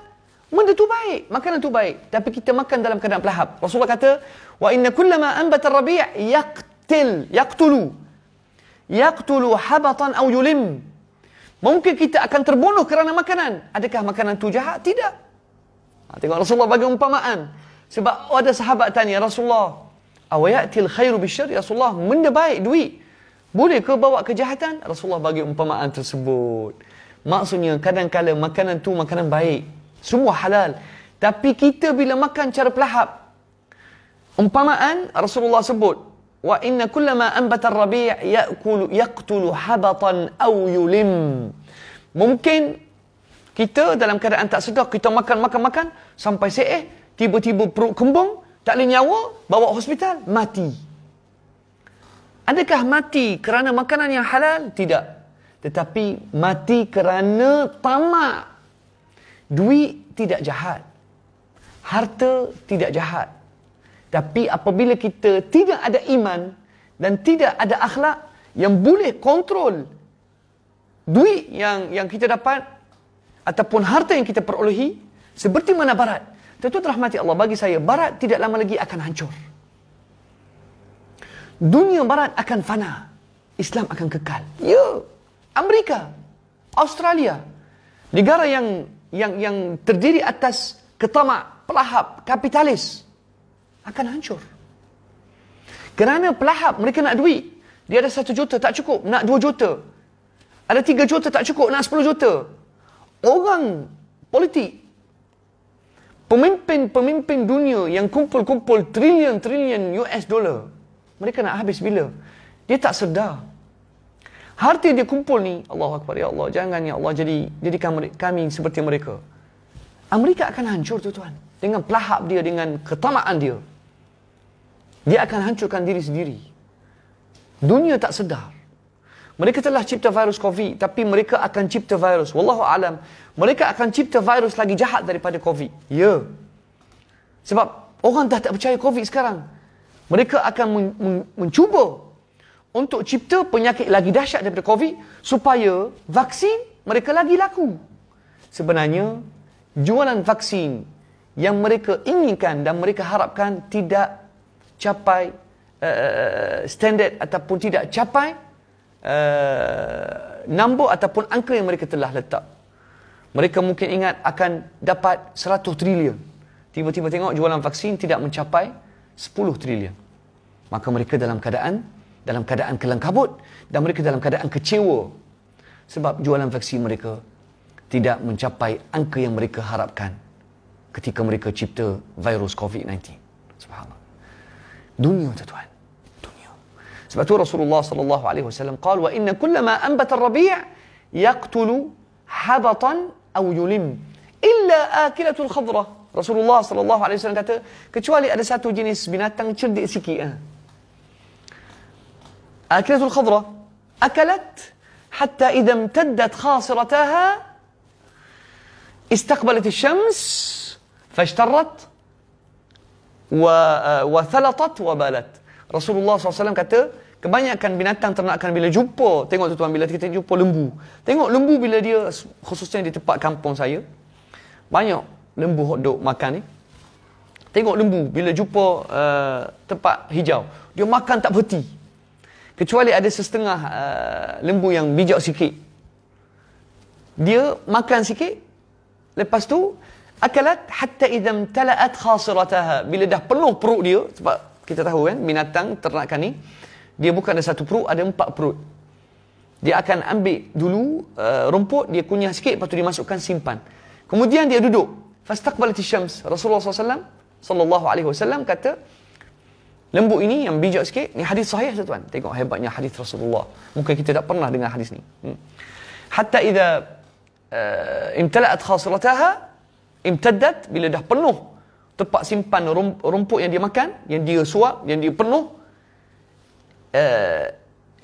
benda tu baik. Makanan tu baik. Tapi kita makan dalam keadaan pelahap. Rasulullah kata, Wa inna kullama anbatar rabi' yaq يقتل يقتل يقتل habatan أو yulim, mungkin kita akan terbunuh kerana makanan adakah makanan itu jahat tidak ha, tengok Rasulullah bagi umpamaan sebab oh, ada sahabat tanya ya Rasulullah awayati alkhairu bisyarr ya Rasulullah benda baik duit boleh ke bawa kejahatan Rasulullah bagi umpamaan tersebut maksudnya kadang-kadang makanan tu makanan baik semua halal tapi kita bila makan cara pelahap umpamaan Rasulullah sebut وإن كلما أنبت الربيع يأكل يقتل حبطا أو يلم ممكن kita dalam keadaan tak sedar kita makan makan makan sampai seeh tiba-tiba perut kembung tak boleh nyawa bawa hospital mati adakah mati kerana makanan yang halal tidak tetapi mati kerana tamak duit tidak jahat harta tidak jahat tapi apabila kita tidak ada iman dan tidak ada akhlak yang boleh kontrol duit yang yang kita dapat ataupun harta yang kita perolehi seperti mana barat. Tentu terahmati Allah bagi saya barat tidak lama lagi akan hancur. Dunia barat akan fana. Islam akan kekal. Ya. Amerika, Australia, negara yang yang yang terdiri atas ketamak, pelahap, kapitalis akan hancur. Kerana pelahap mereka nak duit. Dia ada satu juta tak cukup, nak dua juta. Ada tiga juta tak cukup, nak sepuluh juta. Orang politik, pemimpin-pemimpin dunia yang kumpul-kumpul trilion-trilion US dollar, mereka nak habis bila? Dia tak sedar. Harta dia kumpul ni, Allah Akbar, Ya Allah, jangan Ya Allah, jadi jadikan kami seperti mereka. Amerika akan hancur tu tuan. Dengan pelahap dia, dengan ketamaan dia. Dia akan hancurkan diri sendiri. Dunia tak sedar. Mereka telah cipta virus COVID tapi mereka akan cipta virus. Wallahu alam. Mereka akan cipta virus lagi jahat daripada COVID. Ya. Sebab orang dah tak percaya COVID sekarang. Mereka akan men- men- mencuba untuk cipta penyakit lagi dahsyat daripada COVID supaya vaksin mereka lagi laku. Sebenarnya jualan vaksin yang mereka inginkan dan mereka harapkan tidak capai uh, standard ataupun tidak capai uh, nombor ataupun angka yang mereka telah letak. Mereka mungkin ingat akan dapat 100 trilion. Tiba-tiba tengok jualan vaksin tidak mencapai 10 trilion. Maka mereka dalam keadaan dalam keadaan kelangkabut dan mereka dalam keadaan kecewa sebab jualan vaksin mereka tidak mencapai angka yang mereka harapkan ketika mereka cipta virus COVID-19. دنيا وتتوالى دنيا سبعته رسول الله صلى الله عليه وسلم قال وإن كل ما أنبت الربيع يقتل حبطا أو يلم إلا آكلة الخضرة رسول الله صلى الله عليه وسلم kata kecuali ada satu jenis binatang cerdik آكلة الخضرة أكلت حتى إذا امتدت خاصرتها استقبلت الشمس فاشترت wa uh, wa thalatat wa balat. Rasulullah SAW kata, kebanyakan binatang ternakan bila jumpa, tengok tuan-tuan bila kita jumpa lembu. Tengok lembu bila dia khususnya di tempat kampung saya. Banyak lembu hotdog makan ni. Tengok lembu bila jumpa uh, tempat hijau, dia makan tak berhenti. Kecuali ada setengah uh, lembu yang bijak sikit. Dia makan sikit. Lepas tu, akalat hatta idza imtala'at khasiratuha bila dah penuh perut dia sebab kita tahu kan binatang ternakan ni dia bukan ada satu perut ada empat perut dia akan ambil dulu uh, rumput dia kunyah sikit lepas tu dimasukkan simpan kemudian dia duduk fastaqbalat syams Rasulullah sallallahu sallallahu alaihi wasallam kata lembu ini yang bijak sikit ni hadis sahih tuan tengok hebatnya hadis Rasulullah Muka kita tak pernah dengar hadis ni hmm. hatta idza uh, imtala'at khasiratuha imtaddat bila dah penuh tempat simpan rumput yang dia makan yang dia suap yang dia penuh uh, eh,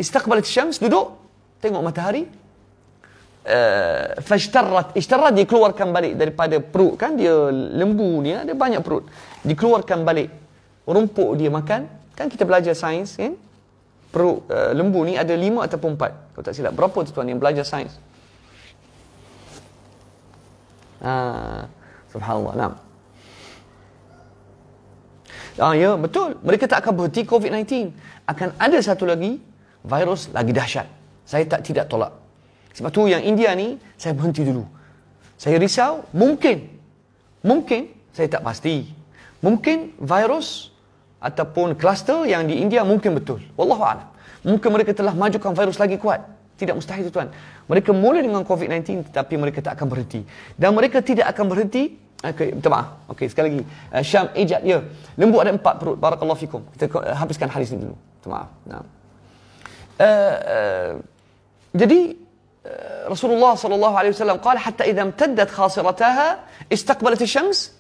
istiqbalat syams duduk tengok matahari eh, fajtarrat uh, ishtarrat dia keluarkan balik daripada perut kan dia lembu ni ada eh, banyak perut dikeluarkan balik rumput dia makan kan kita belajar sains kan perut uh, lembu ni ada lima ataupun empat kalau tak silap berapa tu tuan yang belajar sains ah. Subhanallah. Nah. Ah, ya, betul. Mereka tak akan berhenti COVID-19. Akan ada satu lagi virus lagi dahsyat. Saya tak tidak tolak. Sebab tu yang India ni, saya berhenti dulu. Saya risau, mungkin. Mungkin, saya tak pasti. Mungkin virus ataupun kluster yang di India mungkin betul. Wallahualam. Mungkin mereka telah majukan virus lagi kuat. Tidak mustahil tuan. Mereka mula dengan COVID-19 tetapi mereka tak akan berhenti. Dan mereka tidak akan berhenti Okey, minta maaf. Okey, sekali lagi. Uh, Syam ejak dia. Lembu ada empat perut. Barakallahu fikum. Kita uh, habiskan hadis ini dulu. Minta maaf. Nah. Eh, uh, uh, jadi uh, Rasulullah SAW alaihi hatta idza imtaddat khasirataha istaqbalat asy-syams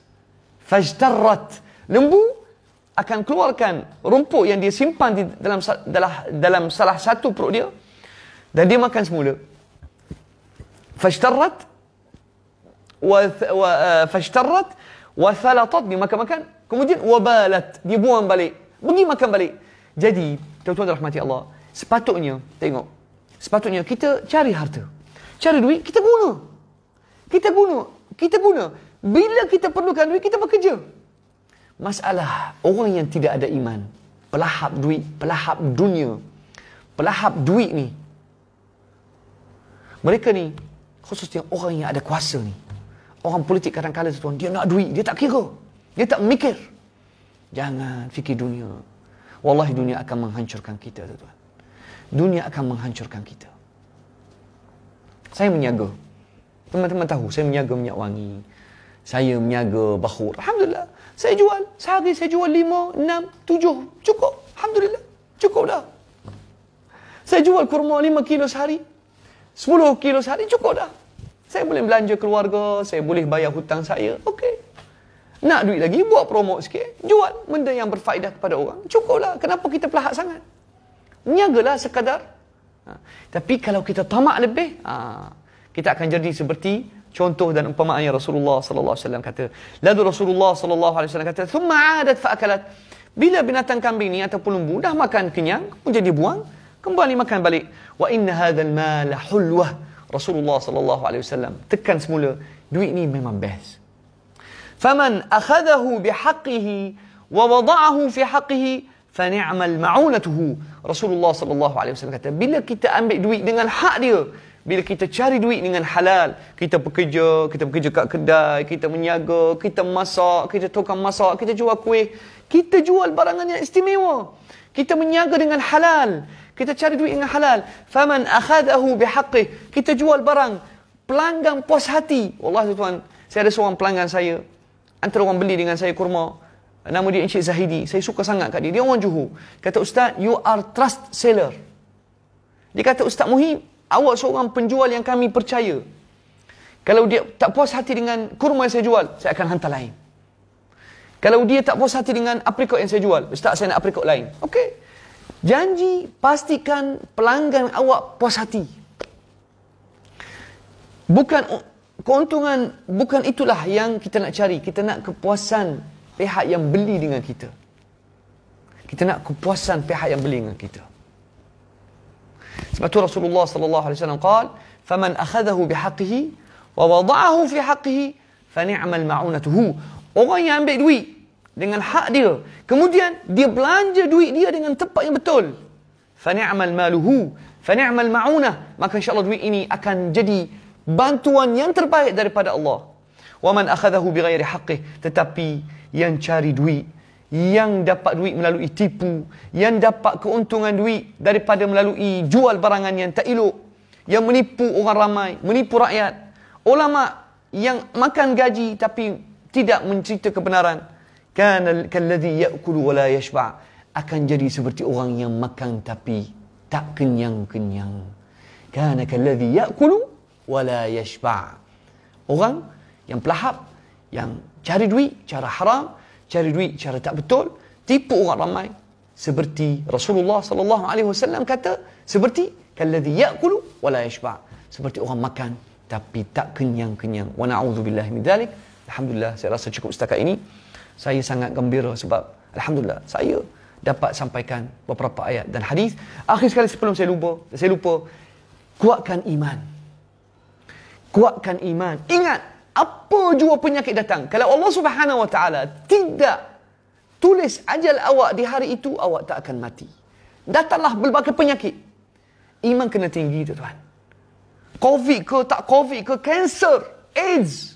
fajtarrat. Lembu akan keluarkan rumput yang dia simpan di dalam dalam dalam salah satu perut dia. Dan dia makan semula. Fashtarrat. Uh, fashtarrat. Wathalatat. Dia makan-makan. Kemudian wabalat. Dia buang balik. Pergi makan balik. Jadi, tuan-tuan dan rahmati Allah. Sepatutnya, tengok. Sepatutnya kita cari harta. Cari duit, kita guna. Kita guna. Kita guna. Bila kita perlukan duit, kita bekerja. Masalah orang yang tidak ada iman. Pelahap duit, pelahap dunia. Pelahap duit ni. Mereka ni, khususnya orang yang ada kuasa ni. Orang politik kadang-kadang tuan, dia nak duit, dia tak kira. Dia tak mikir. Jangan fikir dunia. Wallahi dunia akan menghancurkan kita, tuan. Dunia akan menghancurkan kita. Saya menyaga. Teman-teman tahu, saya menyaga minyak wangi. Saya menyaga bahur. Alhamdulillah. Saya jual. Sehari saya jual lima, enam, tujuh. Cukup. Alhamdulillah. Cukup dah. Saya jual kurma lima kilo sehari. 10 kilo sehari cukup dah. Saya boleh belanja keluarga, saya boleh bayar hutang saya. Okey. Nak duit lagi, buat promo sikit. Jual benda yang berfaedah kepada orang. Cukuplah. Kenapa kita pelahak sangat? Niagalah sekadar. Ha. Tapi kalau kita tamak lebih, ha. kita akan jadi seperti contoh dan umpamaan yang Rasulullah sallallahu alaihi wasallam kata. Lalu Rasulullah sallallahu alaihi wasallam kata, "Tsumma 'adat fa Bila binatang kambing ni ataupun lembu dah makan kenyang, kemudian dia buang, kembali makan balik wa inna hadzal mala hulwa Rasulullah sallallahu alaihi wasallam tekan semula duit ni memang best faman akhadahu bihaqqihi wa wada'ahu fi haqqihi fa ni'mal ma'unatuhu Rasulullah sallallahu alaihi wasallam kata bila kita ambil duit dengan hak dia bila kita cari duit dengan halal kita bekerja kita bekerja kat kedai kita menyaga kita masak kita tukang masak kita jual kuih kita jual barangan yang istimewa kita menyaga dengan halal kita cari duit yang halal. Faman akhadahu bihaqih. Kita jual barang. Pelanggan puas hati. Allah SWT. saya ada seorang pelanggan saya. Antara orang beli dengan saya kurma. Nama dia Encik Zahidi. Saya suka sangat kat dia. Dia orang Johor. Kata Ustaz, you are trust seller. Dia kata Ustaz Muhib, awak seorang penjual yang kami percaya. Kalau dia tak puas hati dengan kurma yang saya jual, saya akan hantar lain. Kalau dia tak puas hati dengan aprikot yang saya jual, Ustaz saya nak aprikot lain. Okey. Janji pastikan pelanggan awak puas hati. Bukan keuntungan, bukan itulah yang kita nak cari. Kita nak kepuasan pihak yang beli dengan kita. Kita nak kepuasan pihak yang beli dengan kita. Sebab tu Rasulullah sallallahu alaihi wasallam qaal, "Faman akhadhahu bihaqqihi wa wada'ahu fi haqqihi, fa ni'mal ma'unatuhu." Orang yang ambil duit dengan hak dia. Kemudian dia belanja duit dia dengan tepat yang betul. Fani'mal maluhu, fani'mal ma'una. Maka insyaAllah duit ini akan jadi bantuan yang terbaik daripada Allah. Wa man akhadahu bighairi haqqih. Tetapi yang cari duit, yang dapat duit melalui tipu, yang dapat keuntungan duit daripada melalui jual barangan yang tak elok, yang menipu orang ramai, menipu rakyat, ulama yang makan gaji tapi tidak mencerita kebenaran, kan kalladhi ya'kulu wa la yashba akan jadi seperti orang yang makan tapi tak kenyang-kenyang kan kalladhi ya'kulu wa la yashba orang yang pelahap yang cari duit cara haram cari duit cara tak betul tipu orang ramai seperti Rasulullah sallallahu alaihi wasallam kata seperti kalladhi ya'kulu wa la yashba seperti orang makan tapi tak kenyang-kenyang wa na'udzubillahi min dhalik alhamdulillah saya rasa cukup setakat ini saya sangat gembira sebab alhamdulillah saya dapat sampaikan beberapa ayat dan hadis. Akhir sekali sebelum saya lupa, saya lupa kuatkan iman. Kuatkan iman. Ingat apa jua penyakit datang, kalau Allah Subhanahu Wa Taala tidak tulis ajal awak di hari itu, awak tak akan mati. Datanglah berbagai penyakit. Iman kena tinggi tu tuan. Covid ke tak covid ke, cancer, AIDS.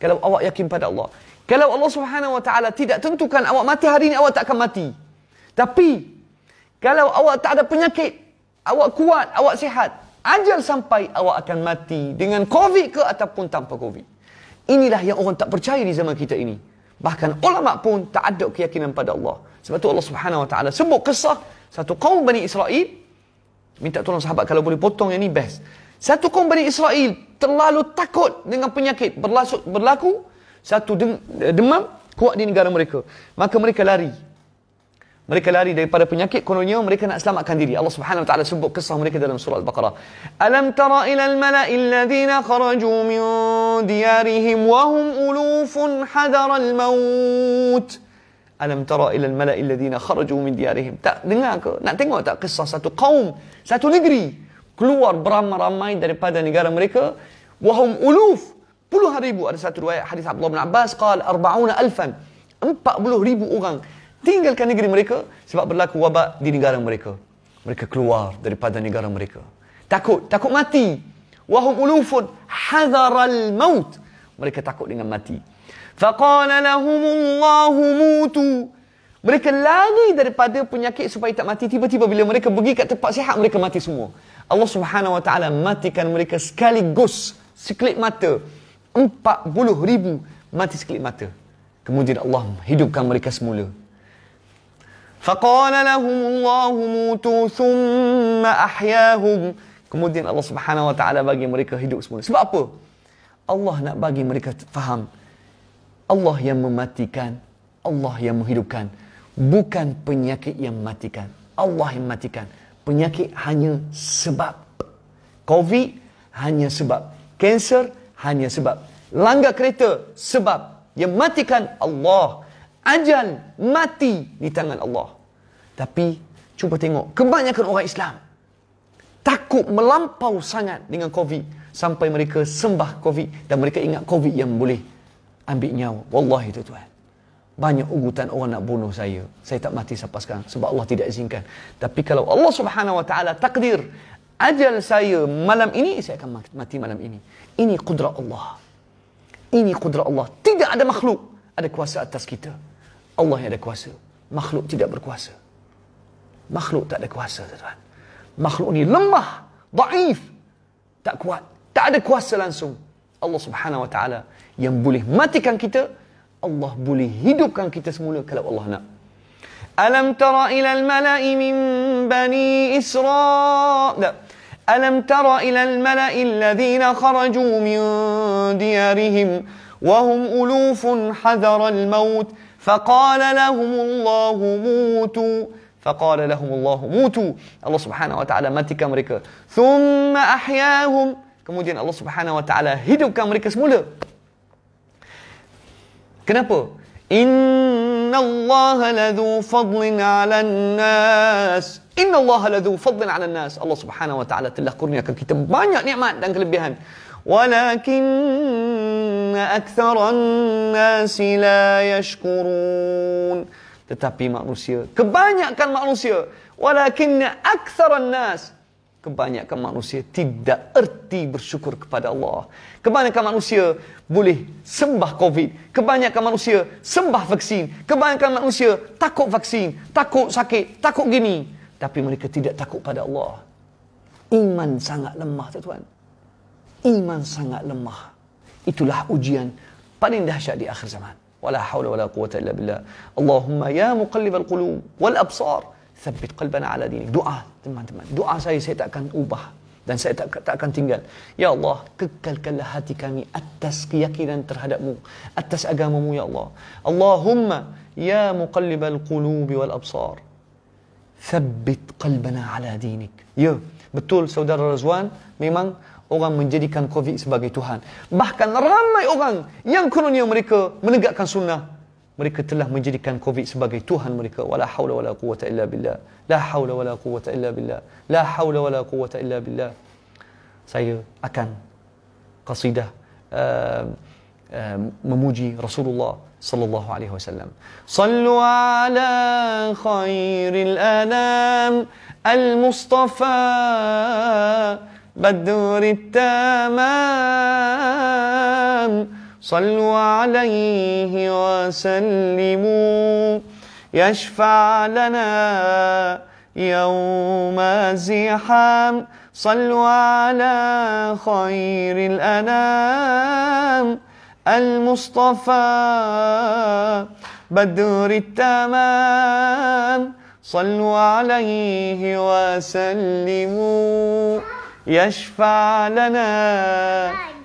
Kalau awak yakin pada Allah, kalau Allah Subhanahu Wa Taala tidak tentukan awak mati hari ini awak tak akan mati. Tapi kalau awak tak ada penyakit, awak kuat, awak sihat, ajal sampai awak akan mati dengan COVID ke ataupun tanpa COVID. Inilah yang orang tak percaya di zaman kita ini. Bahkan ulama pun tak ada keyakinan pada Allah. Sebab tu Allah Subhanahu Wa Taala sebut kisah satu kaum Bani Israel minta tolong sahabat kalau boleh potong yang ni best. Satu kaum Bani Israel terlalu takut dengan penyakit berlaku, berlaku satu dem demam kuat di negara mereka. Maka mereka lari. Mereka lari daripada penyakit kononnya mereka nak selamatkan diri. Allah Subhanahu Wa Taala sebut kisah mereka dalam surah Al-Baqarah. Alam tara ila al-mala'i alladhina kharaju min diyarihim wa hum ulufun hadar al-maut. Alam tara ila al-mala'i alladhina kharaju min diyarihim. Tak dengar ke? Nak tengok tak kisah satu kaum, satu negeri keluar beramai-ramai daripada negara mereka wa hum uluf puluhan ribu ada satu riwayat hadis Abdullah bin Abbas qala arba'una alfan puluh ribu orang tinggalkan negeri mereka sebab berlaku wabak di negara mereka mereka keluar daripada negara mereka takut takut mati wahum ulufun hadaral maut mereka takut dengan mati faqala lahum mutu mereka lari daripada penyakit supaya tak mati tiba-tiba bila mereka pergi kat tempat sihat mereka mati semua Allah Subhanahu wa taala matikan mereka sekaligus sekelip mata Empat 40 ribu mati sekelip mata. Kemudian Allah hidupkan mereka semula. فَقَالَ لَهُمُ اللَّهُ مُوتُوا ثُمَّ أَحْيَاهُمْ Kemudian Allah subhanahu wa ta'ala bagi mereka hidup semula. Sebab apa? Allah nak bagi mereka faham. Allah yang mematikan. Allah yang menghidupkan. Bukan penyakit yang mematikan. Allah yang mematikan. Penyakit hanya sebab. COVID hanya sebab. Cancer hanya sebab langgar kereta sebab dia matikan Allah ajal mati di tangan Allah tapi cuba tengok kebanyakan orang Islam takut melampau sangat dengan covid sampai mereka sembah covid dan mereka ingat covid yang boleh ambil nyawa Wallah itu tuan banyak ugutan orang nak bunuh saya saya tak mati sampai sekarang sebab Allah tidak izinkan tapi kalau Allah Subhanahu wa taala takdir ajal saya malam ini, saya akan mati malam ini. Ini kudrat Allah. Ini kudrat Allah. Tidak ada makhluk ada kuasa atas kita. Allah yang ada kuasa. Makhluk tidak berkuasa. Makhluk tak ada kuasa, tuan Makhluk ini lemah, daif, tak kuat. Tak ada kuasa langsung. Allah subhanahu wa ta'ala yang boleh matikan kita, Allah boleh hidupkan kita semula kalau Allah nak. Alam tara ila al-mala'i min bani Isra'. Tak. ألم تر إلى الملأ الذين خرجوا من ديارهم وهم ألوف حذر الموت فقال لهم الله موتوا فقال لهم الله موتوا الله سبحانه وتعالى ماتك أمريكا ثم أحياهم kemudian الله سبحانه وتعالى hidupkan mereka سمولة كنبو إن الله لذو فضل على الناس إن الله لذو فضل على الناس الله سبحانه وتعالى telah kurniakan kita banyak nikmat dan kelebihan ولكن أكثر الناس لا يشكرون tetapi manusia kebanyakan manusia ولكن أكثر الناس Kebanyakan manusia tidak erti bersyukur kepada Allah. Kebanyakan manusia boleh sembah COVID. Kebanyakan manusia sembah vaksin. Kebanyakan manusia takut vaksin. Takut sakit. Takut gini. Tapi mereka tidak takut pada Allah. Iman sangat lemah, tuan-tuan. Iman sangat lemah. Itulah ujian paling dahsyat di akhir zaman. Wala hawla wala quwata illa billah. Allahumma ya mukallib al-qulub wal-absar. ثبت قلبنا على دينك دعاء تمام تمام دعاء ساي سيتاكن اوبا dan saya tak, tak akan tinggal. Ya Allah, kekalkanlah hati kami atas keyakinan terhadapmu, atas agamamu, Ya Allah. Allahumma, ya muqallibal qulubi wal absar, thabbit qalbana ala dinik. Ya, betul saudara Razwan, memang orang menjadikan COVID sebagai Tuhan. Bahkan ramai orang yang kononnya mereka menegakkan sunnah, mereka telah menjadikan covid sebagai tuhan mereka wala haula wala quwata illa billah la haula wala quwata illa billah la haula wala quwata illa billah saya akan qasidah uh, uh, memuji rasulullah sallallahu alaihi wasallam sallu ala khairil anam al-mustafa بدور التمام صلوا عليه وسلموا يشفع لنا يوم زحام صلوا على خير الأنام المصطفى بدر التمام صلوا عليه وسلموا يشفع لنا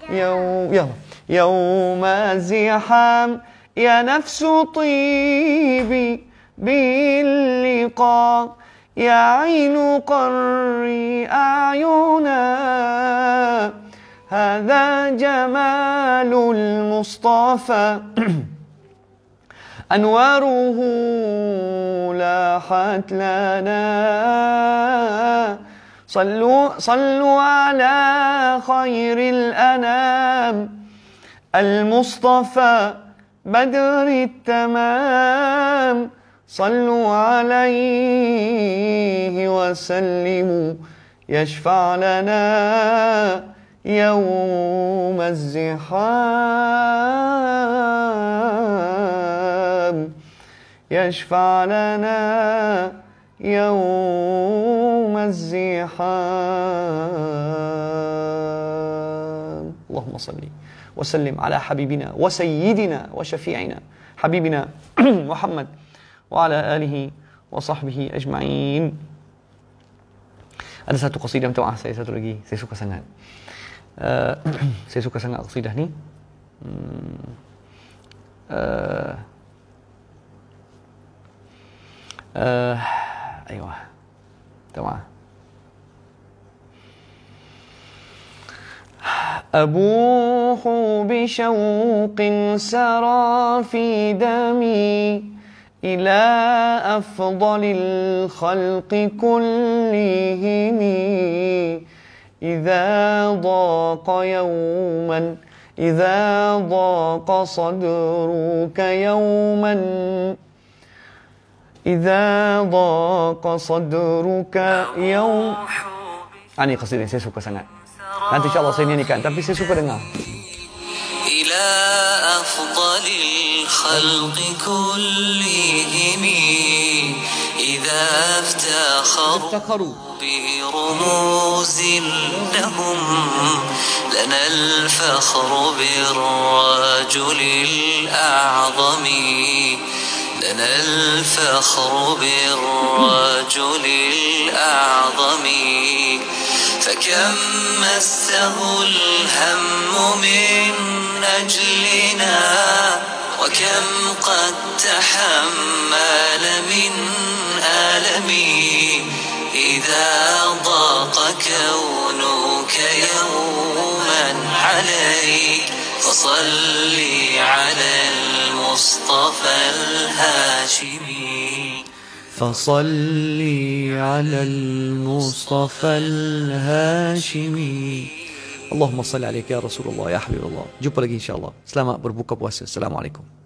يوم يلا يوم زحام يا نفس طيبي باللقاء يا عين قري أعينا هذا جمال المصطفى [clears throat] أنواره لاحت لنا صلوا, صلوا على خير الأنام المصطفى بدر التمام صلوا عليه وسلموا يشفع لنا يوم الزحام يشفع لنا يوم الزحام اللهم صلِّ وسلم على حبيبنا وسيدنا وشفيعنا حبيبنا محمد وعلى آله وصحبه أجمعين Ada satu qasidah minta maaf saya satu lagi. Saya suka sangat. Uh, saya suka sangat qasidah ni. Hmm. Uh, uh, ayuh. Minta maaf. أبوح بشوق سرى في دمي إلى أفضل الخلق كلهم إذا ضاق يوما إذا ضاق صدرك يوما إذا ضاق صدرك يوم Ani قصيدة saya suka Nanti insya Allah saya nyanyikan. Tapi saya suka dengar. إلى أفضل الخلق كلهم إذا افتخروا برموز لهم لنا الفخر بالرجل الأعظم لنا الفخر بالرجل الأعظم فكم مسه الهم من أجلنا وكم قد تحمل من ألم إذا ضاق كونك يوما عليك فصل على المصطفى الهاشمي فصلي على المصطفى الهاشمي اللهم صل عليك يا رسول الله يا حبيب الله جبت إن شاء الله سلامة بربوكا بواسي السلام عليكم